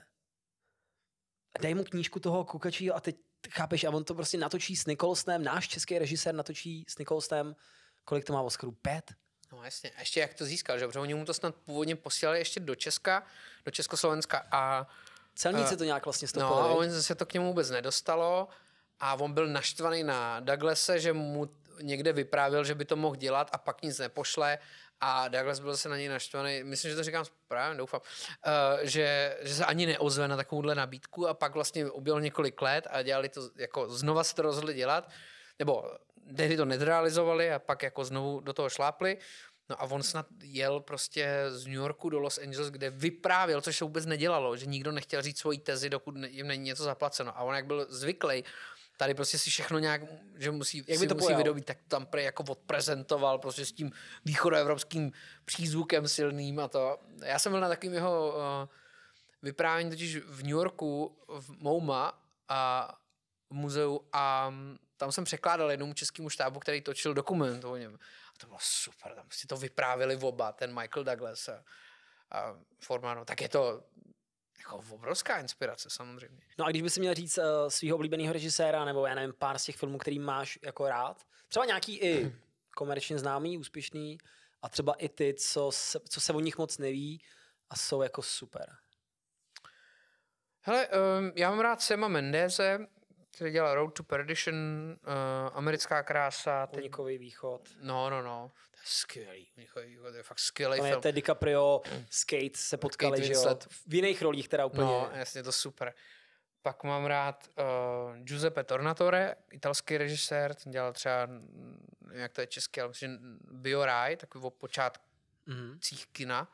A dej mu knížku toho kukačího a teď chápeš, a on to prostě natočí s Nikolsnem, náš český režisér natočí s Nikolsnem, kolik to má Oscarů? Pět? No jasně, a ještě jak to získal, že? Protože oni mu to snad původně posílali ještě do Česka, do Československa a Celníci uh, to nějak vlastně no, stopovali. No a on se to k němu vůbec nedostalo a on byl naštvaný na Douglase, že mu někde vyprávil, že by to mohl dělat a pak nic nepošle a Douglas byl se na něj naštvaný, myslím, že to říkám správně, doufám, uh, že, že se ani neozve na takovouhle nabídku a pak vlastně ubělo několik let a dělali to, jako znova se to rozhodli dělat, nebo tehdy to nedrealizovali a pak jako znovu do toho šlápli. No a on snad jel prostě z New Yorku do Los Angeles, kde vyprávěl, což se vůbec nedělalo, že nikdo nechtěl říct svoji tezi, dokud jim není něco zaplaceno. A on jak byl zvyklý, tady prostě si všechno nějak, že musí, jak by to musí vydobít, tak tam prej jako odprezentoval prostě s tím východoevropským přízvukem silným a to. Já jsem byl na takovým jeho uh, vyprávění totiž v New Yorku, v MoMA a v muzeu a mm, tam jsem překládal jednomu českému štábu, který točil dokument o něm to bylo super, tam si to vyprávěli oba, ten Michael Douglas a, a Formano, tak je to jako obrovská inspirace samozřejmě. No a když by si měl říct uh, eh, svého oblíbeného režiséra, nebo já nevím, pár z těch filmů, který máš jako rád, třeba nějaký i komerčně známý, úspěšný, a třeba i ty, co se, co se o nich moc neví a jsou jako super. Hele, um, já mám rád Sema Mendeze, který dělal Road to Perdition, uh, Americká krása. Teď... Unikový východ. No, no, no. To je skvělý. Unikový východ je fakt skvělý film. Ten DiCaprio, Skate se potkali, Skate že jo? V jiných rolích teda úplně. No, jasně, to super. Pak mám rád uh, Giuseppe Tornatore, italský režisér, ten dělal třeba, nevím, mm, jak to je český, ale myslím, Rai, takový o počátcích mm-hmm. kina.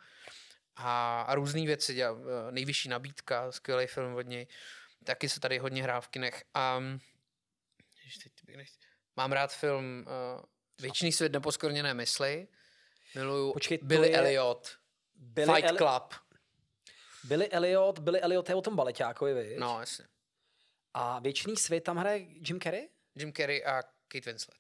A, a různé věci dělal. Eh, Nejvyšší nabídka, skvělý film od něj. Uh, Taky se tady hodně hrá v kinech. A mám rád film uh, Věčný svět neposkorněné mysli. Miluju Počkej, Billy je... Elliot. Billy Fight Eli... Club. Billy Elliot, Billy Elliot je o tom baleťákovi, víš? No, jasně. A Věčný svět tam hraje Jim Carrey? Jim Carrey a Kate Winslet.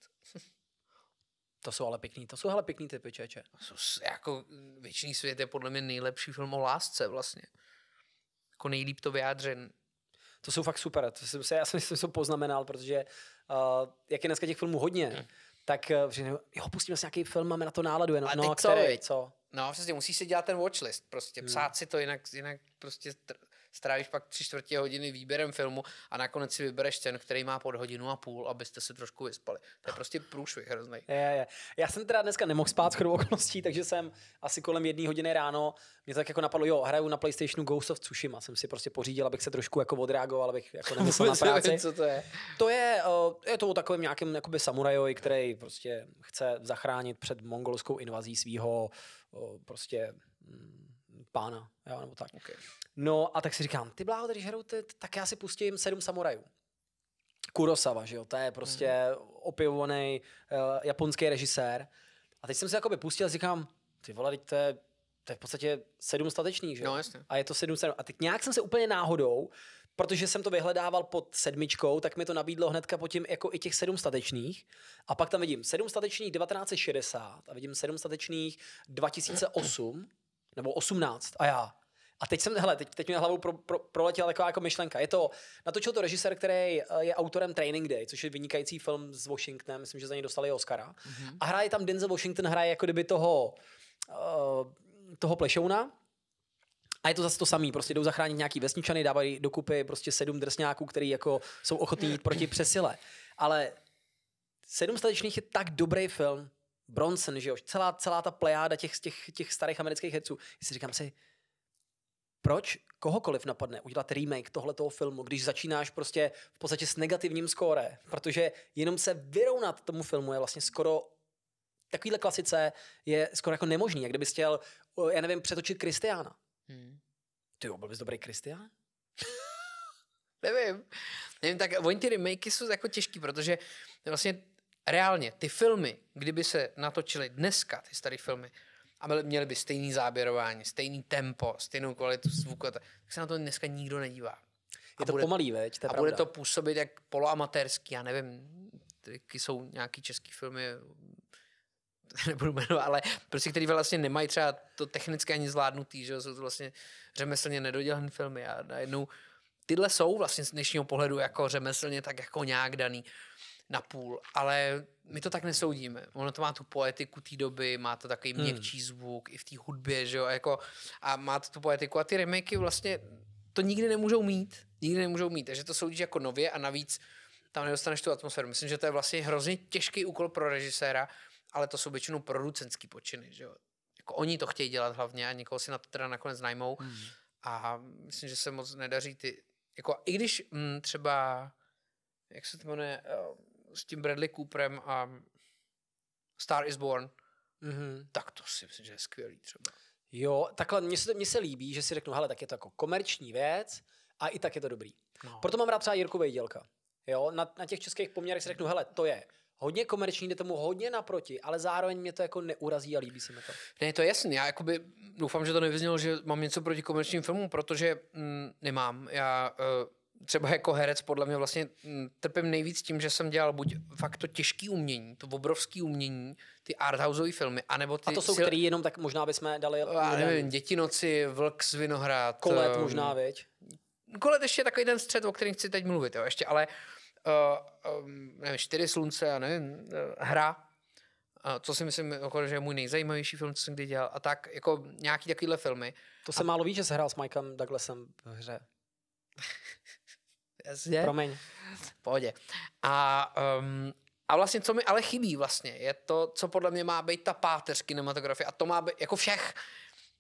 to jsou ale pěkný, to jsou ale pěkný typy, čeče. Jsou, jako Věčný svět je podle mě nejlepší film o lásce vlastně. Jako nejlíp to vyjádřen to jsou fakt super. To jsem se, já jsem si to poznamenal, protože uh, jak je dneska těch filmů hodně, hmm. tak uh, eh, říkám, jo, pustíme si nějaký film, máme na to náladu. Jenom, no a no, který, co? co? No, přesně, musíš si dělat ten watchlist, prostě hmm. psát hmm. si to, jinak, jinak prostě strávíš pak tři čtvrtě hodiny výběrem filmu a nakonec si vybereš ten, který má pod hodinu a půl, abyste se trošku vyspali. To je prostě průšvih hrozný. Je, je. Já jsem teda dneska nemohl spát chodou okolností, takže jsem asi kolem jedné hodiny ráno, mě tak jako napadlo, jo, hraju na PlayStationu Ghost of Tsushima, jsem si prostě pořídil, abych se trošku jako odreagoval, abych jako nemyslel na práci. Co to je? To je, eh, je to o takovém nějakém jakoby samurajovi, který prostě chce zachránit před mongolskou invazí svého eh, prostě mm, pána, jo, nebo tak. Okay. No a tak si říkám, ty bláho, když hrajou, ty, tak já si pustím sedm samurajů. Kurosawa, že jo, to je prostě mm. opivovaný uh, eh, japonský režisér. A teď jsem se jakoby pustil a říkám, ty vole, teď to je, to je v podstatě sedm statečných, že jo? No, jasně. A je to sedm, sedm. A teď nějak jsem se úplně náhodou, protože jsem to vyhledával pod sedmičkou, tak mi to nabídlo hnedka po tím jako i těch sedm statečných. A pak tam vidím sedm statečných 1960 a vidím sedm statečných 2008 nebo 18 a já. A teď jsem, hele, teď, teď mě hlavou pro, pro, proletěla taková jako myšlenka. Je to, natočil to režisér, který je autorem Training Day, což je vynikající film s Washingtonem, myslím, že za něj dostali Oscara. Mm-hmm. A hraje tam Denzel Washington, hraje jako kdyby toho, uh, toho plešouna, a je to zase to samý, prostě jdou zachránit nějaký vesničany, dávají dokupy prostě sedm drsňáků, který jako jsou ochotní jít proti přesile. Ale Sedm statečných je tak dobrý film, Bronson, že jo, celá, celá ta plejáda těch, těch, těch starých amerických herců. Já si říkám si, proč kohokoliv napadne udělat remake tohletoho filmu, když začínáš prostě v podstatě s negativním skóre, protože jenom se vyrovnat tomu filmu je vlastně skoro takovýhle klasice je skoro jako nemožný, jak kdyby chtěl, já nevím, přetočit Kristiána. Hmm. Ty jo, byl bys dobrý Kristián? nevím. Nevím, tak oni ty remakey jsou jako těžký, protože vlastně reálně ty filmy, kdyby se natočily dneska, ty staré filmy, a měly by stejný záběrování, stejný tempo, stejnou kvalitu zvuku, tak se na to dneska nikdo nedívá. Je to bude, pomalý, veď, to je A bude to působit jak poloamatérský, já nevím, taky jsou nějaký český filmy, nebudu jmenovat, ale prostě, který vlastně nemají třeba to technické ani zvládnutý, že jsou to vlastně řemeslně nedodělané filmy a najednou tyhle jsou vlastně z dnešního pohledu jako řemeslně tak jako nějak daný na půl, ale my to tak nesoudíme. Ono to má tu poetiku té doby, má to takový hmm. měkčí zvuk i v té hudbě, že jo, a jako, a má to tu poetiku a ty remakey vlastně to nikdy nemůžou mít, nikdy nemůžou mít, takže to soudíš jako nově a navíc tam nedostaneš tu atmosféru. Myslím, že to je vlastně hrozně těžký úkol pro režiséra, ale to jsou většinou producentský počiny, že jo. Jako oni to chtějí dělat hlavně a někoho si na to teda nakonec najmou hmm. a myslím, že se moc nedaří ty, jako i když m, mm, třeba, jak se to jmenuje, uh, s tím Bradley Cooperem a Star is Born, mm-hmm. tak to si myslím, že je skvělý třeba. Jo, takhle mně se, mně se líbí, že si řeknu, hele, tak je to jako komerční věc a i tak je to dobrý. No. Proto mám rád třeba Jirku Vejdělka. Jo, na, na těch českých poměrech si řeknu, hele, to je hodně komerční, jde tomu hodně naproti, ale zároveň mě to jako neurazí a líbí se mi to. Ne, to je jasný. Já jakoby doufám, že to nevyznělo, že mám něco proti komerčním filmům, protože mm, nemám. Já uh, třeba jako herec podle mě vlastně mm, trpím nejvíc tím, že jsem dělal buď fakt to těžký umění, to obrovský umění, ty arthouseové filmy, anebo ty... A to jsou sil... který jenom tak možná bychom dali... Já nevím, Děti noci, Vlk z Vinohrad. Kolet ehm, možná, věď? Kolet ještě je takový ten střed, o kterém chci teď mluvit, jo, ještě, ale uh, um, nevím, Čtyři slunce, já nevím, uh, hra, a eh, co si myslím, jako, že je můj nejzajímavější film, co jsem kdy dělal. A tak, jako nějaký takovýhle filmy. To se a... málo ví, že se hrál s Mikem Douglasem v hře. Jasně. Promiň. Pohodě. A, um, a vlastně, co mi ale chybí vlastně, je to, co podle mě má být ta páteř kinematografie. A to má být jako všech.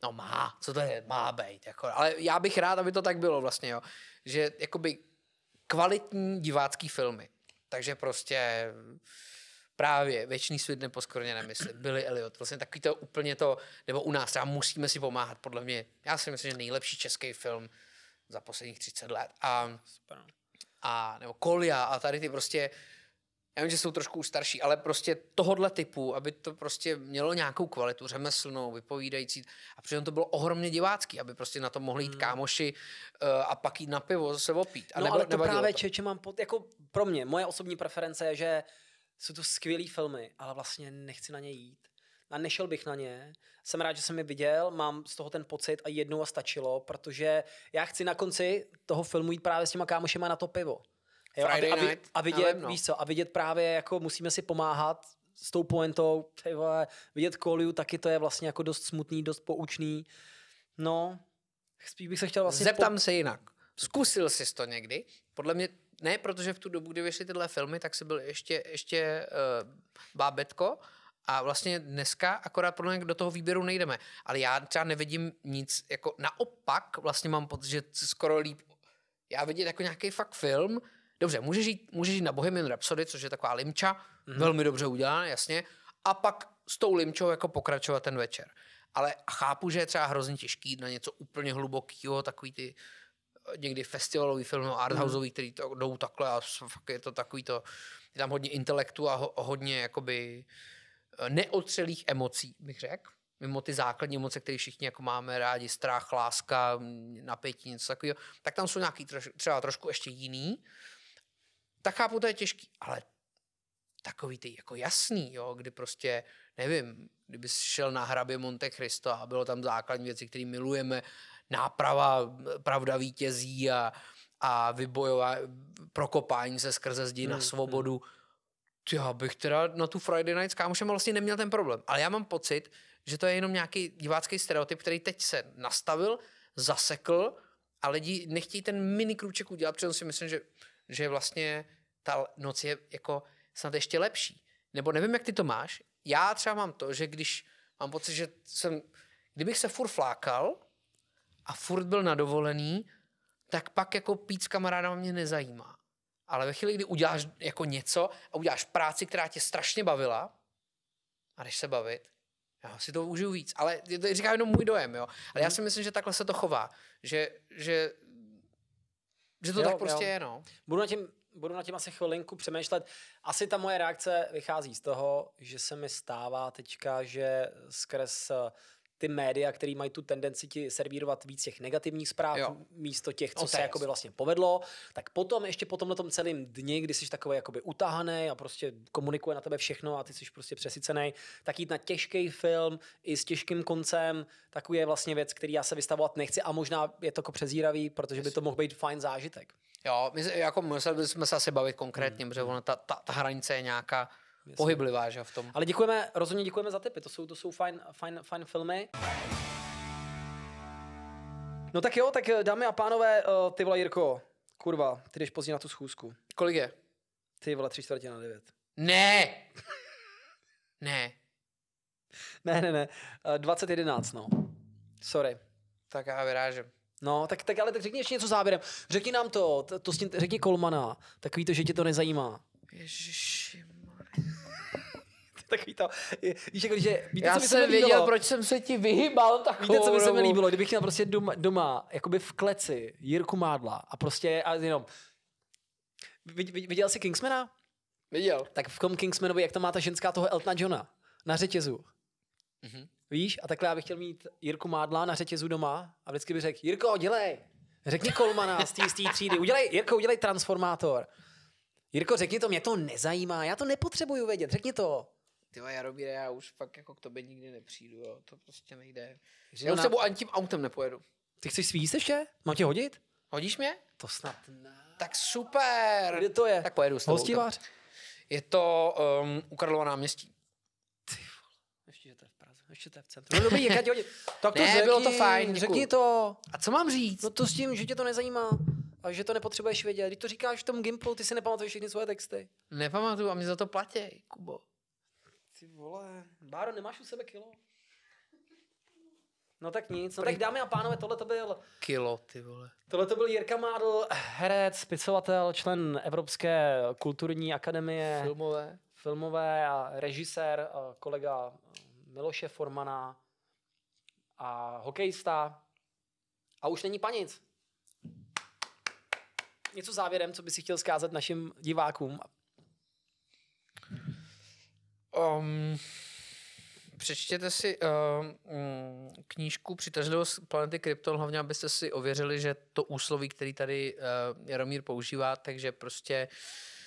No má, co to je, má být. Jako, ale já bych rád, aby to tak bylo vlastně, jo. Že jakoby kvalitní divácký filmy. Takže prostě právě Věčný svět neposkorně nemyslím, Byli Elliot, vlastně takový to úplně to, nebo u nás třeba musíme si pomáhat, podle mě, já si myslím, že nejlepší český film za posledních 30 let. A, Super. No. a nebo kolia a tady ty prostě, já vím, že jsou trošku už starší, ale prostě tohodle typu, aby to prostě mělo nějakou kvalitu řemeslnou, vypovídající. A přitom to bylo ohromně divácký, aby prostě na to mohli jít hmm. kámoši uh, a pak jít na pivo se opít. A no nebo, ale to právě to. Če, če mám pod, jako pro mě, moje osobní preference je, že jsou to skvělé filmy, ale vlastně nechci na ně jít a nešel bych na ně. Jsem rád, že jsem je viděl, mám z toho ten pocit a jednou a stačilo, protože já chci na konci toho filmu jít právě s těma kámošema na to pivo. Jo, Friday a, night, a, vidět, no. víš co, a vidět právě, jako musíme si pomáhat s tou pointou, tjvá, vidět Koliu, taky to je vlastně jako dost smutný, dost poučný. No, spíš bych se chtěl vlastně... Zeptám po... se jinak. Zkusil jsi to někdy? Podle mě ne, protože v tu dobu, kdy vyšly tyhle filmy, tak si byl ještě, ještě uh, bábetko a vlastně dneska akorát pro mě do toho výběru nejdeme. Ale já třeba nevidím nic, jako naopak vlastně mám pocit, že skoro líp já vidět jako nějaký fakt film, dobře, můžeš jít, můžeš jít na Bohemian Rhapsody, což je taková limča, mm-hmm. velmi dobře udělaná, jasně, a pak s tou limčou jako pokračovat ten večer. Ale chápu, že je třeba hrozně těžký jít na něco úplně hlubokého, takový ty eh, někdy festivalový film, no, arthouseový, mhm. který to jdou takhle a fakt je to takový to, je tam hodně intelektu a ho, hodně jakoby Eh, neotřelých emocí, bych řekl. Mimo ty základní emoce, které všichni jako máme rádi, strach, láska, napětí, něco takového, tak tam jsou nějaký troš, třeba trošku ještě jiný. Tak chápu, to je těžký, ale takový ty jako jasný, jo, kdy prostě, nevím, kdyby šel na hrabě Monte Cristo a bylo tam základní věci, které milujeme, náprava, pravda vítězí a, a vybojová, prokopání se skrze zdi hmm, na hmm. svobodu, hmm já bych teda na tu Friday Night s kámošem vlastně neměl ten problém. Ale já mám pocit, že to je jenom nějaký divácký stereotyp, který teď se nastavil, zasekl a lidi nechtějí ten mini krůček udělat, protože si myslím, že, že vlastně ta noc je jako snad ještě lepší. Nebo nevím, jak ty to máš. Já třeba mám to, že když mám pocit, že jsem, kdybych se furt flákal a furt byl nadovolený, tak pak jako pít s kamarádama mě nezajímá. Ale ve chvíli, kdy uděláš jako něco a uděláš práci, která tě strašně bavila, a když se bavit, já si to užiju víc. Ale je to říká jenom můj dojem, jo. Ale já mhm. si myslím, že takhle se to chová. Že, že, že to jo, tak prostě jo. je, no. Budu na tím budu na tím asi chvilinku přemýšlet. Asi ta moje reakce vychází z toho, že se mi stává teďka, že skrz ty média, které mají tu tendenci ti servírovat víc těch negativních zpráv jo. místo těch, co no, se jako by vlastně povedlo, tak potom ještě potom na tom celém dni, kdy jsi takový jakoby utáhaný a prostě komunikuje na tebe všechno a ty jsi prostě přesycený, tak jít na těžký film i s těžkým koncem, takový je vlastně věc, který já se vystavovat nechci a možná je to jako přezíravý, protože by to mohl být fajn zážitek. Jo, my, jako museli bychom se asi bavit konkrétně, hmm. protože ona, ta, ta, ta hranice je nějaká pohyblivá, že v tom. Ale děkujeme, rozhodně děkujeme za tipy, to jsou, to jsou fajn, fajn, fajn filmy. No tak jo, tak eh, dámy a pánové, eh, ty vole Jirko, kurva, ty jdeš pozdě na tu schůzku. Kolik je? Ty vole, tři čtvrtě na devět. Ne! ne. Ne, ne, ne. 2011, eh, no. Sorry. Tak já vyrážím. No, tak, tak ale tak řekni ještě něco závěrem. Řekni nám to, to, to řekni Kolmana, Tak to, že tě to nezajímá. Ježiši takový to, víš, jako, že, víte, Já co jsem věděl, proč jsem se ti vyhýbal tak. Víte, co by se mi líbilo, kdybych měl prostě doma, doma jakoby v kleci Jirku Mádla a prostě, a jenom, viděl jsi Kingsmana? Viděl. Tak v tom Kingsmanovi, jak to má ta ženská toho Eltona Johna na řetězu. Mm-hmm. Víš, a takhle já bych chtěl mít Jirku Mádla na řetězu doma a vždycky by řekl, Jirko, dělej, řekni Kolmana z té třídy, udělej, Jirko, udělej transformátor. Jirko, řekni to, mě to nezajímá, já to nepotřebuju vědět, řekni to ty Jaromíre, já už fakt jako k tobě nikdy nepřijdu, jo. to prostě nejde. Že já už na... sebou ani tím autem nepojedu. Ty chceš svíst ještě? Mám tě hodit? Hodíš mě? To snad ne. Tak super. Kde to je? Tak pojedu s tebou. Hostivář? Je to um, u Karlova náměstí. Ty vole. Ještě, že to je v Praze. Ještě to je v centru. No dobrý, jak hodit. Tak to ne, řekni, bylo to fajn. Děkuju. Řekni to. A co mám říct? No to s tím, že tě to nezajímá. A že to nepotřebuješ vědět. Když to říkáš v tom Gimplu, ty si nepamatuješ všechny svoje texty. Nepamatuju a mě za to platí, Kubo. Ty vole. Báro, nemáš u sebe kilo? No tak nic. No tak dámy a pánové, tohle to byl... Kilo, ty vole. Tohle to byl Jirka Mádl, herec, spisovatel, člen Evropské kulturní akademie. Filmové. Filmové a režisér, kolega Miloše Formana a hokejista. A už není panic. Něco závěrem, co by si chtěl zkázat našim divákům Um, přečtěte si um, knížku Přitažlivost planety Krypton, hlavně abyste si ověřili, že to úsloví, který tady uh, Jaromír používá, takže prostě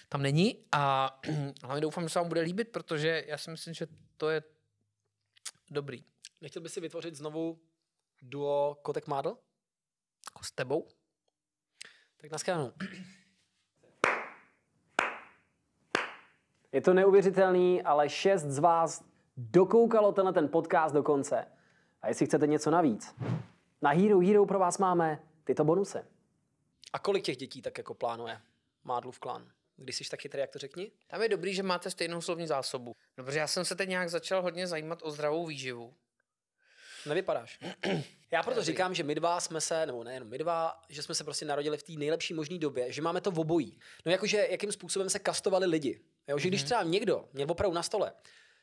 tam není a hlavně doufám, že se vám bude líbit, protože já si myslím, že to je dobrý. Nechtěl by si vytvořit znovu duo Kotek Mádl? Jako s tebou? Tak na shledanou. Je to neuvěřitelný, ale šest z vás dokoukalo tenhle ten podcast do konce. A jestli chcete něco navíc, na Hero Hero pro vás máme tyto bonusy. A kolik těch dětí tak jako plánuje Mádlův klán? Když jsi tak chytrý, jak to řekni? Tam je dobrý, že máte stejnou slovní zásobu. No, protože já jsem se teď nějak začal hodně zajímat o zdravou výživu. Nevypadáš. Já proto říkám, že my dva jsme se, nebo nejenom my dva, že jsme se prostě narodili v té nejlepší možné době, že máme to v obojí. No jakože, jakým způsobem se kastovali lidi. Jo, že mm-hmm. když mhm. třeba někdo měl opravdu na stole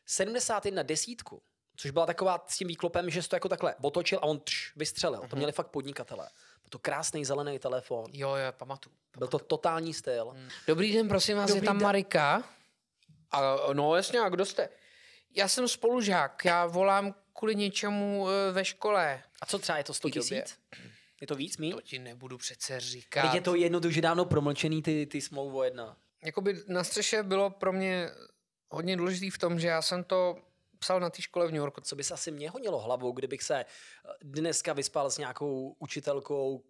71 desítku, což byla taková s tím výklopem, že jsi to jako takhle otočil a on tš, vystřelil. Mm-hmm. To mhm. měli fakt podnikatelé. Byl to krásný zelený telefon. Jo, jo, pamatuju. Byl to totální styl. Mm. Dobrý den, prosím vás, Dobrý je tam den. Marika. A, no jasně, a kdo jste? Já jsem spolužák, já volám kvůli něčemu e, ve škole. A co třeba je to 100 tisíc? Je to víc, mý? To ti nebudu přece říkat. Teď je to jednoduše dávno promlčený ty, ty smlouvo jedna jakoby na střeše bylo pro mě hodně důležitý v tom, že já jsem to psal na té škole v New Yorku. Co by se asi mě honilo hlavou, kdybych se dneska vyspal s nějakou učitelkou,